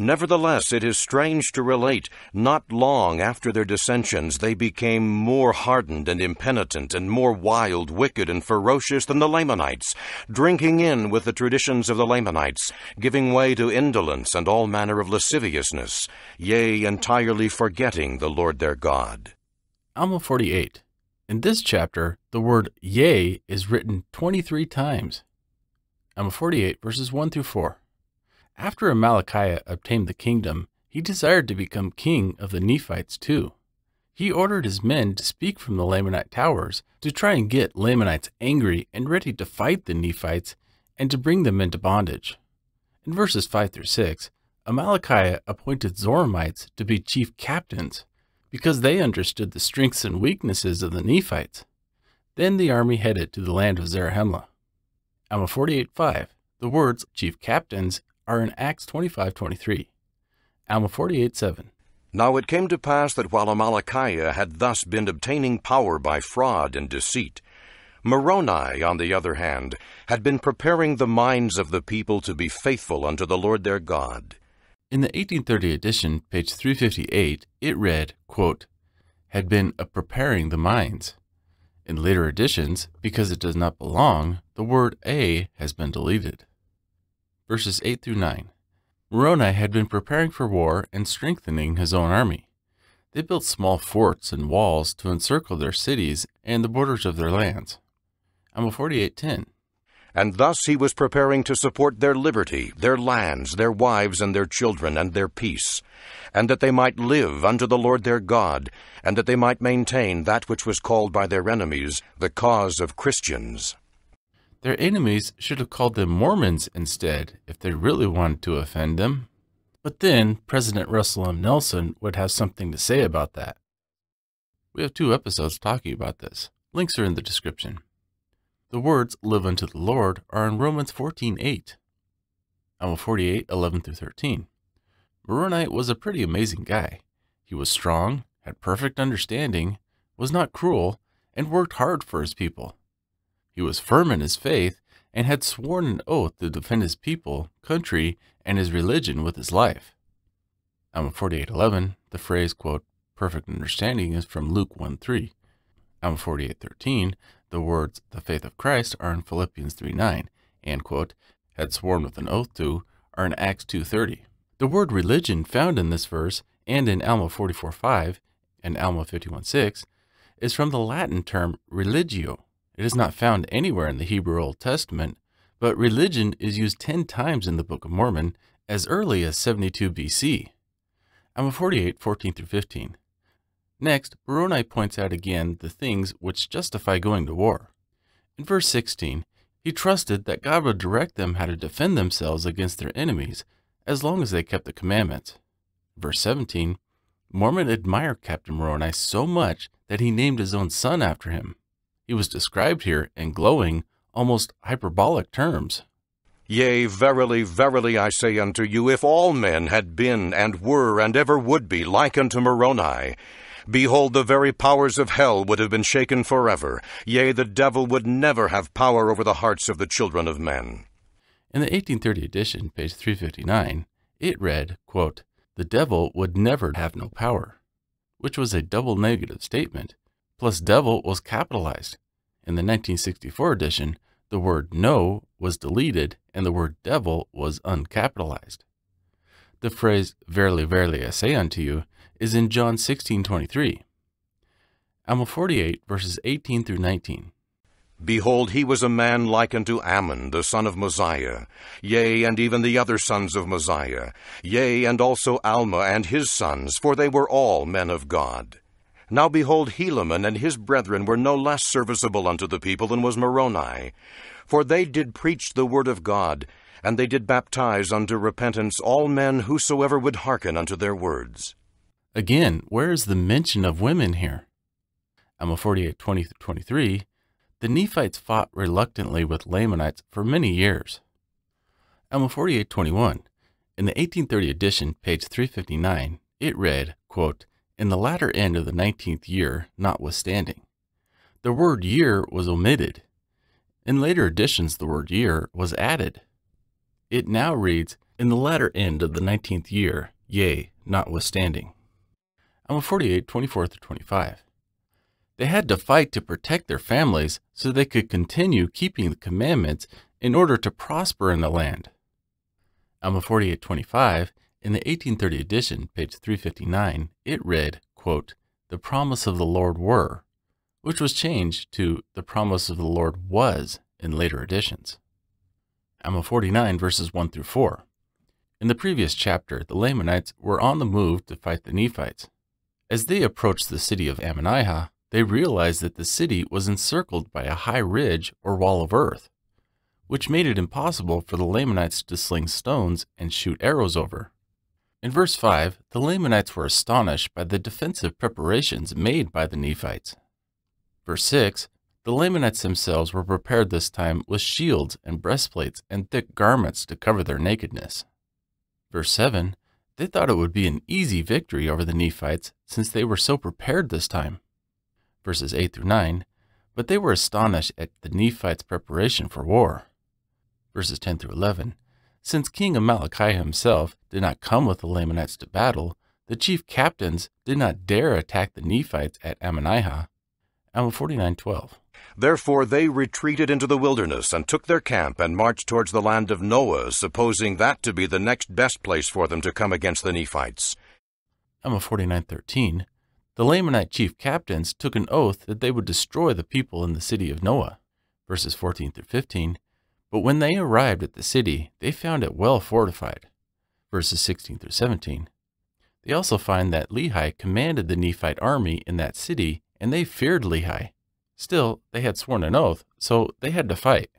Nevertheless, it is strange to relate, not long after their dissensions, they became more hardened and impenitent, and more wild, wicked, and ferocious than the Lamanites, drinking in with the traditions of the Lamanites, giving way to indolence and all manner of lasciviousness, yea, entirely forgetting the Lord their God. Alma 48. In this chapter, the word yea is written 23 times. Alma 48, verses 1 through 4. After Amalickiah obtained the kingdom, he desired to become king of the Nephites too. He ordered his men to speak from the Lamanite towers to try and get Lamanites angry and ready to fight the Nephites and to bring them into bondage. In verses 5 through 6, Amalickiah appointed Zoramites to be chief captains because they understood the strengths and weaknesses of the Nephites. Then the army headed to the land of Zarahemla. Alma 48.5, the words chief captains are in Acts 25:23, Alma 48 7. Now it came to pass that while Amalickiah had thus been obtaining power by fraud and deceit, Moroni, on the other hand, had been preparing the minds of the people to be faithful unto the Lord their God. In the 1830 edition, page 358, it read, quote, had been a preparing the minds. In later editions, because it does not belong, the word a has been deleted verses 8 through 9. Moroni had been preparing for war and strengthening his own army. They built small forts and walls to encircle their cities and the borders of their lands. a 48:10. And thus he was preparing to support their liberty, their lands, their wives and their children, and their peace, and that they might live unto the Lord their God, and that they might maintain that which was called by their enemies the cause of Christians. Their enemies should have called them Mormons instead if they really wanted to offend them. But then President Russell M. Nelson would have something to say about that. We have two episodes talking about this. Links are in the description. The words live unto the Lord are in Romans 14:8. Alma 48:11 through 13. Moronite was a pretty amazing guy. He was strong, had perfect understanding, was not cruel, and worked hard for his people. He was firm in his faith and had sworn an oath to defend his people, country, and his religion with his life. Alma 48.11, the phrase, quote, perfect understanding is from Luke 1.3. Alma 48.13, the words, the faith of Christ, are in Philippians 3.9, and, quote, had sworn with an oath to, are in Acts 2.30. The word religion found in this verse and in Alma 44.5 and Alma 51.6 is from the Latin term religio, it is not found anywhere in the Hebrew Old Testament, but religion is used 10 times in the Book of Mormon as early as 72 BC. Alma 48, 14 through 15. Next, Moroni points out again the things which justify going to war. In verse 16, he trusted that God would direct them how to defend themselves against their enemies as long as they kept the commandments. Verse 17, Mormon admired Captain Moroni so much that he named his own son after him. He was described here in glowing, almost hyperbolic terms. Yea, verily, verily, I say unto you, if all men had been, and were, and ever would be like unto Moroni, behold, the very powers of hell would have been shaken forever. Yea, the devil would never have power over the hearts of the children of men. In the 1830 edition, page 359, it read, quote, The devil would never have no power, which was a double negative statement plus devil was capitalized. In the 1964 edition, the word no was deleted and the word devil was uncapitalized. The phrase, verily, verily, I say unto you, is in John 16, 23. Alma 48, verses 18 through 19. Behold, he was a man like unto Ammon, the son of Mosiah, yea, and even the other sons of Mosiah, yea, and also Alma and his sons, for they were all men of God. Now behold, Helaman and his brethren were no less serviceable unto the people than was Moroni. For they did preach the word of God, and they did baptize unto repentance all men whosoever would hearken unto their words. Again, where is the mention of women here? Alma 48, 20 23, the Nephites fought reluctantly with Lamanites for many years. Alma 48, 21, in the 1830 edition, page 359, it read, quote, in the latter end of the 19th year notwithstanding. The word year was omitted. In later editions, the word year was added. It now reads, in the latter end of the 19th year, yea, notwithstanding. Alma 48, 24 25. They had to fight to protect their families so they could continue keeping the commandments in order to prosper in the land. Alma 48, 25 in the 1830 edition, page 359, it read, quote, The promise of the Lord were, which was changed to The promise of the Lord was in later editions. Amma 49, verses 1 through 4. In the previous chapter, the Lamanites were on the move to fight the Nephites. As they approached the city of Ammonihah, they realized that the city was encircled by a high ridge or wall of earth, which made it impossible for the Lamanites to sling stones and shoot arrows over. In verse 5, the Lamanites were astonished by the defensive preparations made by the Nephites. Verse 6, the Lamanites themselves were prepared this time with shields and breastplates and thick garments to cover their nakedness. Verse 7, they thought it would be an easy victory over the Nephites since they were so prepared this time. Verses 8 through 9, but they were astonished at the Nephites' preparation for war. Verses 10 through 11, since King Amalekai himself did not come with the Lamanites to battle, the chief captains did not dare attack the Nephites at Ammonihah. Alma 49:12. Therefore they retreated into the wilderness and took their camp and marched towards the land of Noah, supposing that to be the next best place for them to come against the Nephites. Alma 49:13. The Lamanite chief captains took an oath that they would destroy the people in the city of Noah. Verses 14 through 15. But when they arrived at the city, they found it well fortified. Verses 16 through 17. They also find that Lehi commanded the Nephite army in that city, and they feared Lehi. Still, they had sworn an oath, so they had to fight.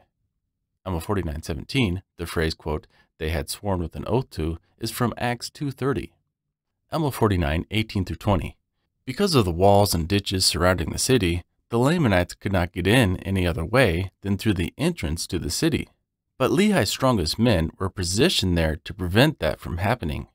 Alma 49:17, the phrase quote, they had sworn with an oath to is from Acts 2:30. Alma 49:18 through 20. Because of the walls and ditches surrounding the city, the Lamanites could not get in any other way than through the entrance to the city, but Lehi's strongest men were positioned there to prevent that from happening.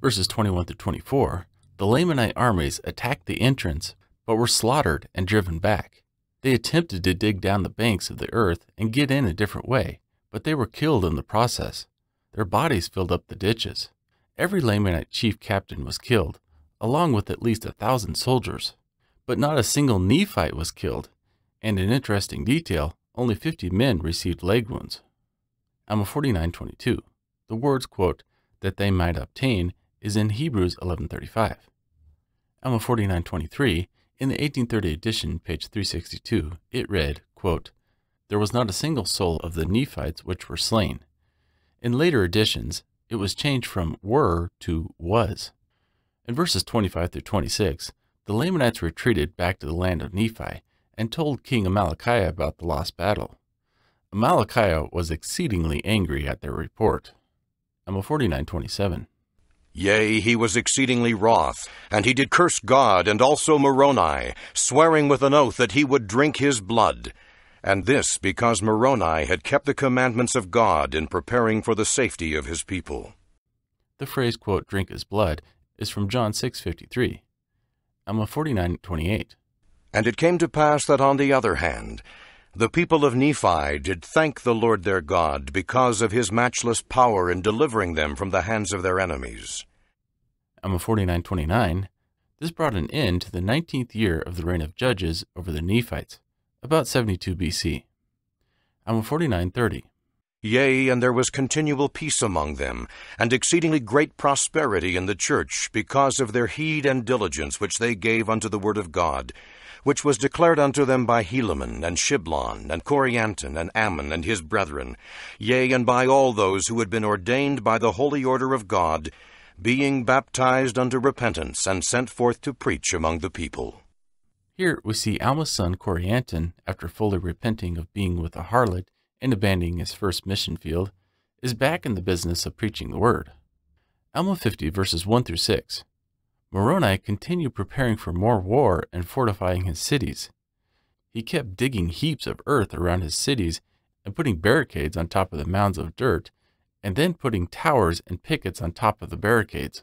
Verses 21 through 24 The Lamanite armies attacked the entrance, but were slaughtered and driven back. They attempted to dig down the banks of the earth and get in a different way, but they were killed in the process. Their bodies filled up the ditches. Every Lamanite chief captain was killed, along with at least a thousand soldiers but not a single Nephite was killed, and an interesting detail, only 50 men received leg wounds. Alma 49:22. The words quote that they might obtain is in Hebrews 11:35. Alma 49:23 in the 1830 edition, page 362, it read, quote, There was not a single soul of the Nephites which were slain. In later editions, it was changed from were to was. In verses 25 through 26, the Lamanites retreated back to the land of Nephi and told King Amalickiah about the lost battle. Amalickiah was exceedingly angry at their report. Emma 49:27. Yea, he was exceedingly wroth, and he did curse God and also Moroni, swearing with an oath that he would drink his blood. And this because Moroni had kept the commandments of God in preparing for the safety of his people. The phrase, quote, drink his blood, is from John 6:53. I'm a 4928. And it came to pass that on the other hand, the people of Nephi did thank the Lord their God because of his matchless power in delivering them from the hands of their enemies. I'm a 4929. This brought an end to the 19th year of the reign of Judges over the Nephites, about 72 BC. I'm a 4930. Yea, and there was continual peace among them, and exceedingly great prosperity in the church, because of their heed and diligence which they gave unto the word of God, which was declared unto them by Helaman, and Shiblon, and Corianton, and Ammon, and his brethren, yea, and by all those who had been ordained by the holy order of God, being baptized unto repentance, and sent forth to preach among the people. Here we see Alma's son Corianton, after fully repenting of being with a harlot, and abandoning his first mission field, is back in the business of preaching the word. Alma 50 verses 1 through 6. Moroni continued preparing for more war and fortifying his cities. He kept digging heaps of earth around his cities and putting barricades on top of the mounds of dirt, and then putting towers and pickets on top of the barricades.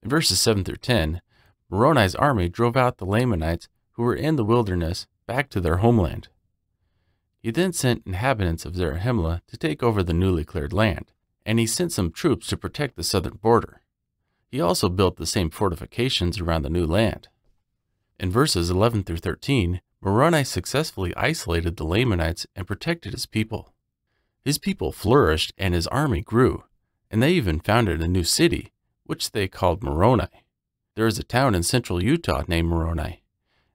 In verses 7 through 10, Moroni's army drove out the Lamanites who were in the wilderness back to their homeland. He then sent inhabitants of Zarahemla to take over the newly cleared land, and he sent some troops to protect the southern border. He also built the same fortifications around the new land. In verses 11 through 13, Moroni successfully isolated the Lamanites and protected his people. His people flourished and his army grew, and they even founded a new city, which they called Moroni. There is a town in central Utah named Moroni,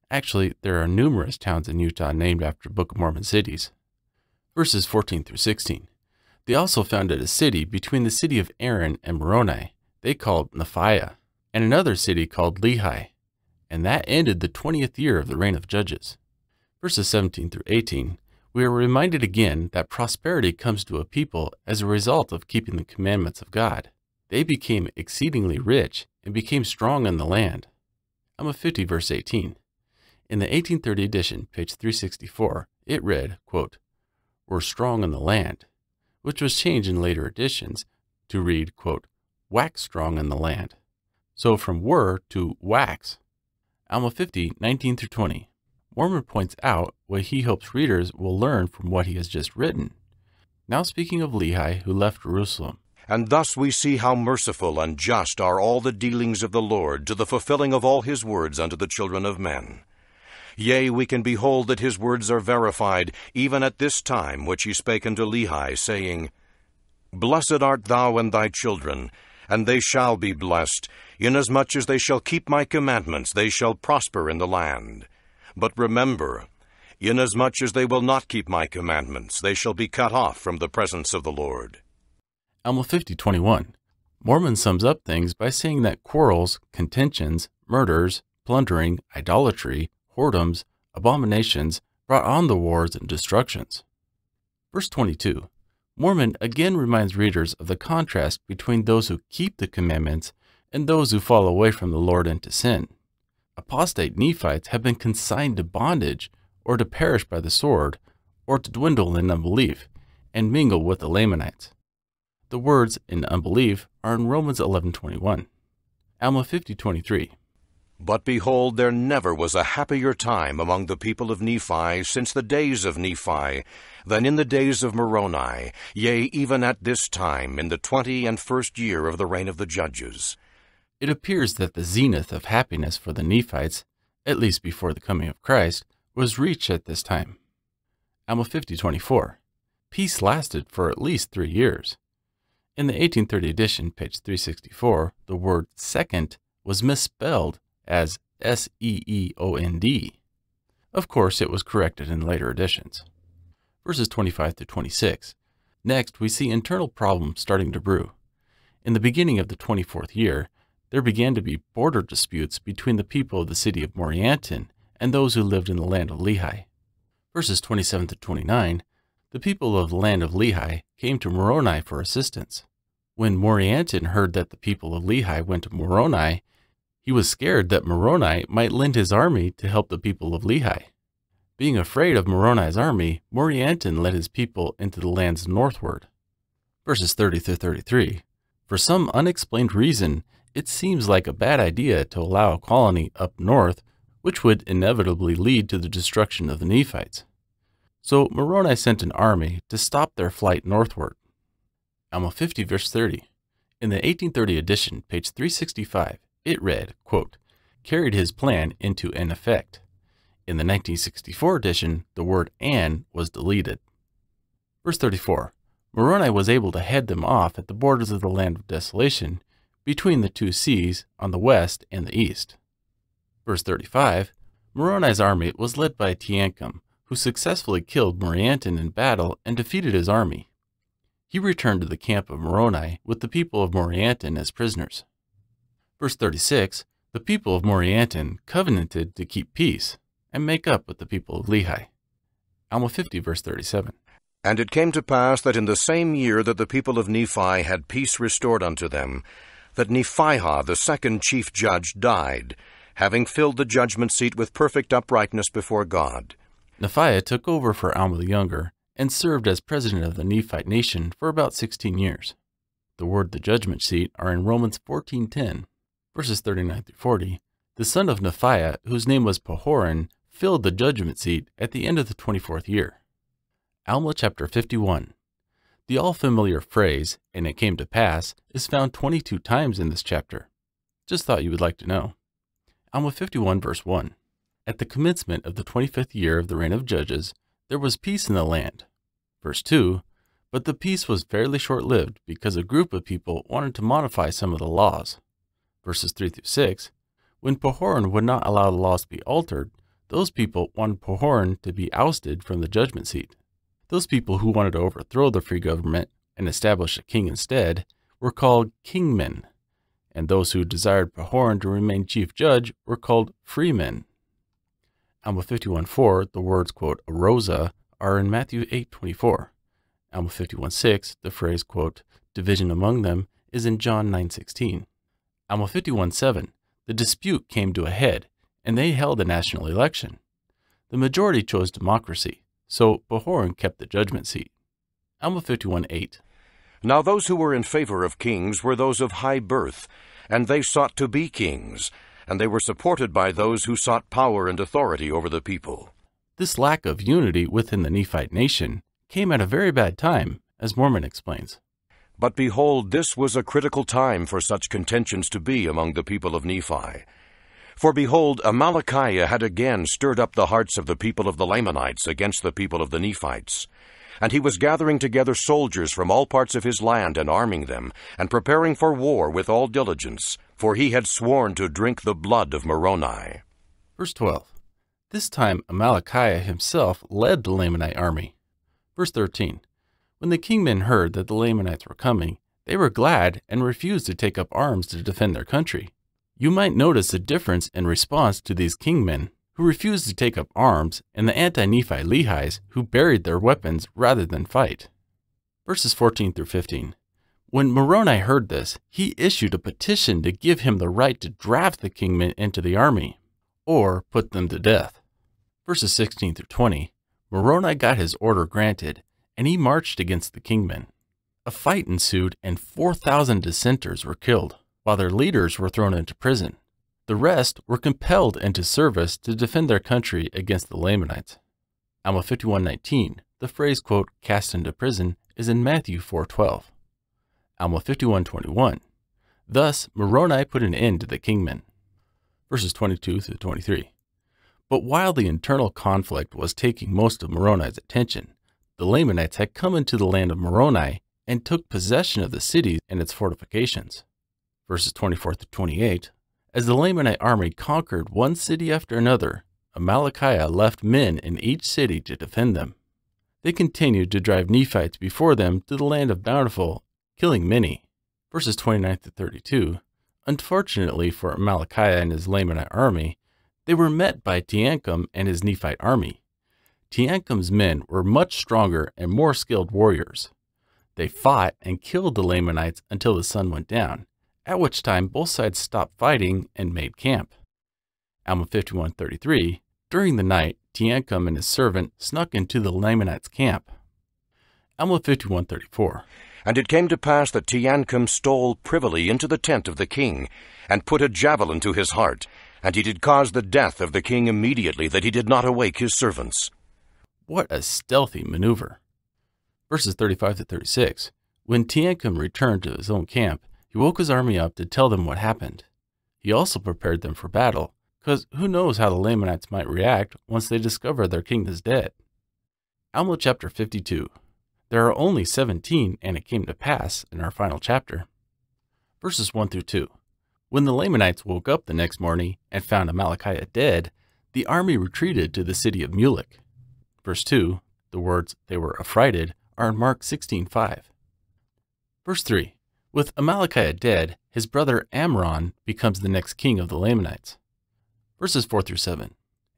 Actually, there are numerous towns in Utah named after Book of Mormon cities. Verses 14 through 16. They also founded a city between the city of Aaron and Moroni, they called Nephiah, and another city called Lehi, and that ended the 20th year of the reign of Judges. Verses 17 through 18, we are reminded again that prosperity comes to a people as a result of keeping the commandments of God. They became exceedingly rich and became strong in the land. Amos 50 verse 18. In the 1830 edition, page 364, it read, quote, were strong on the land, which was changed in later editions to read, quote, Wax strong on the land. So from were to wax. Alma 50, 19 through 20. Mormon points out what he hopes readers will learn from what he has just written. Now speaking of Lehi, who left Jerusalem. And thus we see how merciful and just are all the dealings of the Lord to the fulfilling of all his words unto the children of men. Yea, we can behold that his words are verified, even at this time which he spake unto Lehi, saying, Blessed art thou and thy children, and they shall be blessed, inasmuch as they shall keep my commandments, they shall prosper in the land. But remember, inasmuch as they will not keep my commandments, they shall be cut off from the presence of the Lord. Alma 50:21. Mormon sums up things by saying that quarrels, contentions, murders, plundering, idolatry, whoredoms, abominations, brought on the wars and destructions. Verse 22 Mormon again reminds readers of the contrast between those who keep the commandments and those who fall away from the Lord into sin. Apostate Nephites have been consigned to bondage, or to perish by the sword, or to dwindle in unbelief, and mingle with the Lamanites. The words in unbelief are in Romans 11:21. Alma 50:23. But behold, there never was a happier time among the people of Nephi since the days of Nephi than in the days of Moroni, yea, even at this time, in the twenty and first year of the reign of the judges. It appears that the zenith of happiness for the Nephites, at least before the coming of Christ, was reached at this time. Alma 50:24. Peace lasted for at least three years. In the 1830 edition, page 364, the word second was misspelled as S-E-E-O-N-D. Of course, it was corrected in later editions. Verses 25 to 26. Next, we see internal problems starting to brew. In the beginning of the 24th year, there began to be border disputes between the people of the city of Morianton and those who lived in the land of Lehi. Verses 27 to 29, the people of the land of Lehi came to Moroni for assistance. When Morianton heard that the people of Lehi went to Moroni, he was scared that Moroni might lend his army to help the people of Lehi. Being afraid of Moroni's army, Morianton led his people into the lands northward. Verses 30 through 33. For some unexplained reason, it seems like a bad idea to allow a colony up north, which would inevitably lead to the destruction of the Nephites. So Moroni sent an army to stop their flight northward. Alma 50, verse 30. In the 1830 edition, page 365, it read, quote, carried his plan into an effect. In the 1964 edition, the word and was deleted. Verse 34, Moroni was able to head them off at the borders of the land of desolation between the two seas on the west and the east. Verse 35, Moroni's army was led by Tiancum, who successfully killed Morianton in battle and defeated his army. He returned to the camp of Moroni with the people of Morianton as prisoners. Verse 36 The people of Morianton covenanted to keep peace and make up with the people of Lehi. Alma 50, verse 37. And it came to pass that in the same year that the people of Nephi had peace restored unto them, that Nephihah, the second chief judge, died, having filled the judgment seat with perfect uprightness before God. Nephiah took over for Alma the Younger and served as president of the Nephite nation for about 16 years. The word the judgment seat are in Romans 14:10 verses 39 through 40, the son of Nephiah, whose name was Pahoran, filled the judgment seat at the end of the 24th year. Alma chapter 51. The all familiar phrase, and it came to pass, is found 22 times in this chapter. Just thought you would like to know. Alma 51, verse 1. At the commencement of the 25th year of the reign of Judges, there was peace in the land. Verse 2. But the peace was fairly short lived because a group of people wanted to modify some of the laws verses 3 through 6, when Pahoran would not allow the laws to be altered, those people wanted Pahoran to be ousted from the judgment seat. Those people who wanted to overthrow the free government and establish a king instead were called kingmen, and those who desired Pahoran to remain chief judge were called freemen. Alma 51.4, the words, quote, arosa, are in Matthew 8.24. Alma 51.6, the phrase, quote, division among them, is in John 9.16. On 51-7, the dispute came to a head, and they held a national election. The majority chose democracy, so Bahoran kept the judgment seat. Alma one eight. Now those who were in favor of kings were those of high birth, and they sought to be kings, and they were supported by those who sought power and authority over the people. This lack of unity within the Nephite nation came at a very bad time, as Mormon explains. But behold, this was a critical time for such contentions to be among the people of Nephi. For behold, Amalickiah had again stirred up the hearts of the people of the Lamanites against the people of the Nephites. And he was gathering together soldiers from all parts of his land and arming them, and preparing for war with all diligence, for he had sworn to drink the blood of Moroni. Verse 12. This time Amalickiah himself led the Lamanite army. Verse 13. When the kingmen heard that the Lamanites were coming, they were glad and refused to take up arms to defend their country. You might notice a difference in response to these kingmen, who refused to take up arms, and the anti Nephi Lehi's who buried their weapons rather than fight. Verses 14 through 15. When Moroni heard this, he issued a petition to give him the right to draft the kingmen into the army, or put them to death. Verses 16 through 20. Moroni got his order granted, and he marched against the kingmen. A fight ensued and 4,000 dissenters were killed, while their leaders were thrown into prison. The rest were compelled into service to defend their country against the Lamanites. Alma 51:19, the phrase quote cast into prison is in Matthew 4:12. Alma 51:21. Thus Moroni put an end to the kingmen. Verses 22 to 23. But while the internal conflict was taking most of Moroni's attention, the Lamanites had come into the land of Moroni and took possession of the city and its fortifications. Verses 24 to 28 As the Lamanite army conquered one city after another, Amalekiah left men in each city to defend them. They continued to drive Nephites before them to the land of Bountiful, killing many. Verses 29 to 32 Unfortunately for Amalekiah and his Lamanite army, they were met by Teancum and his Nephite army. Tiancum's men were much stronger and more skilled warriors. They fought and killed the Lamanites until the sun went down, at which time both sides stopped fighting and made camp. Alma 51:33. During the night, Tiancum and his servant snuck into the Lamanites' camp. Alma 51:34. And it came to pass that Tiancum stole privily into the tent of the king, and put a javelin to his heart, and he did cause the death of the king immediately that he did not awake his servants. What a stealthy maneuver. Verses 35 to 36. When Teancum returned to his own camp, he woke his army up to tell them what happened. He also prepared them for battle, because who knows how the Lamanites might react once they discover their king is dead. Alma chapter 52. There are only 17, and it came to pass in our final chapter. Verses 1 through 2. When the Lamanites woke up the next morning and found Amalekiah dead, the army retreated to the city of Mulek. Verse 2, the words, they were affrighted, are in Mark 16:5. Verse 3, with Amalickiah dead, his brother Amron becomes the next king of the Lamanites. Verses 4 through 7.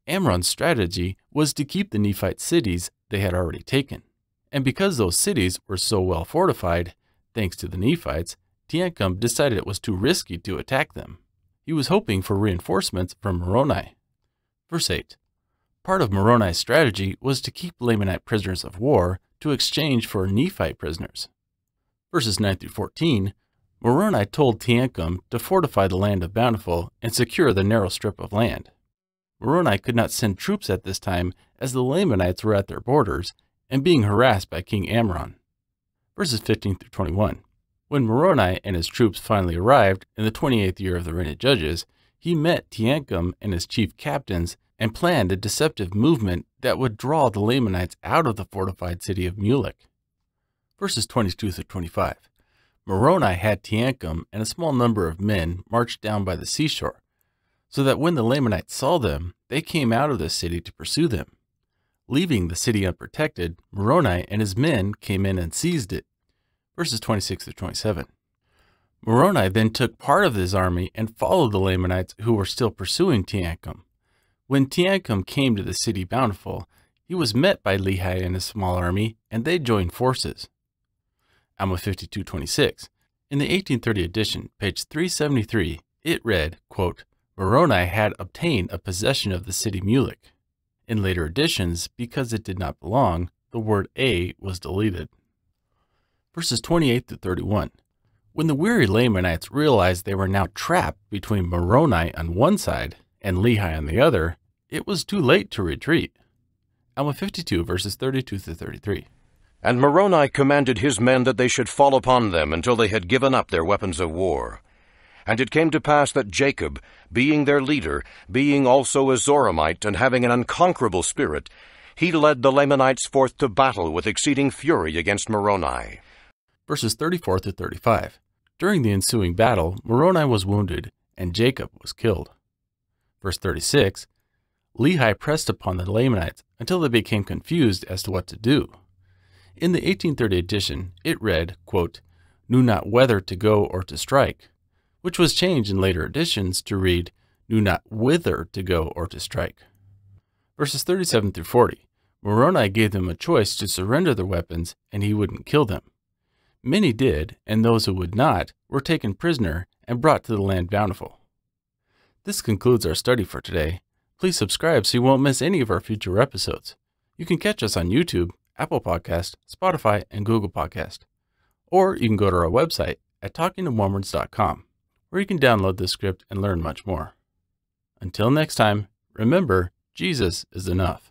Amron's strategy was to keep the Nephite cities they had already taken. And because those cities were so well fortified, thanks to the Nephites, Teancum decided it was too risky to attack them. He was hoping for reinforcements from Moroni. Verse 8 Part of Moroni's strategy was to keep Lamanite prisoners of war to exchange for Nephite prisoners. Verses 9 through 14, Moroni told Teancum to fortify the land of Bountiful and secure the narrow strip of land. Moroni could not send troops at this time as the Lamanites were at their borders and being harassed by King Amron. Verses 15 through 21. When Moroni and his troops finally arrived in the 28th year of the reign of Judges, he met Teancum and his chief captains and planned a deceptive movement that would draw the Lamanites out of the fortified city of Mulek. Verses 22 25. Moroni had Teancum and a small number of men marched down by the seashore, so that when the Lamanites saw them, they came out of the city to pursue them. Leaving the city unprotected, Moroni and his men came in and seized it. Verses 26 27. Moroni then took part of his army and followed the Lamanites who were still pursuing Teancum. When Teancum came to the city Bountiful, he was met by Lehi and his small army, and they joined forces. Alma 5226. In the 1830 edition, page 373, it read, quote, Moroni had obtained a possession of the city Mulek. In later editions, because it did not belong, the word A was deleted. Verses 28 to 31. When the weary Lamanites realized they were now trapped between Moroni on one side and Lehi on the other, it was too late to retreat. Alma 52, verses 32 to 33. And Moroni commanded his men that they should fall upon them until they had given up their weapons of war. And it came to pass that Jacob, being their leader, being also a Zoramite, and having an unconquerable spirit, he led the Lamanites forth to battle with exceeding fury against Moroni. Verses 34 to 35. During the ensuing battle, Moroni was wounded, and Jacob was killed. Verse 36 Lehi pressed upon the Lamanites until they became confused as to what to do. In the 1830 edition, it read, quote, knew not whether to go or to strike, which was changed in later editions to read, knew not whither to go or to strike. Verses 37 through 40, Moroni gave them a choice to surrender their weapons, and he wouldn't kill them. Many did, and those who would not were taken prisoner and brought to the land bountiful. This concludes our study for today, Please subscribe so you won't miss any of our future episodes. You can catch us on YouTube, Apple Podcast, Spotify, and Google Podcast. Or you can go to our website at talkingtomormons.com, where you can download this script and learn much more. Until next time, remember, Jesus is enough.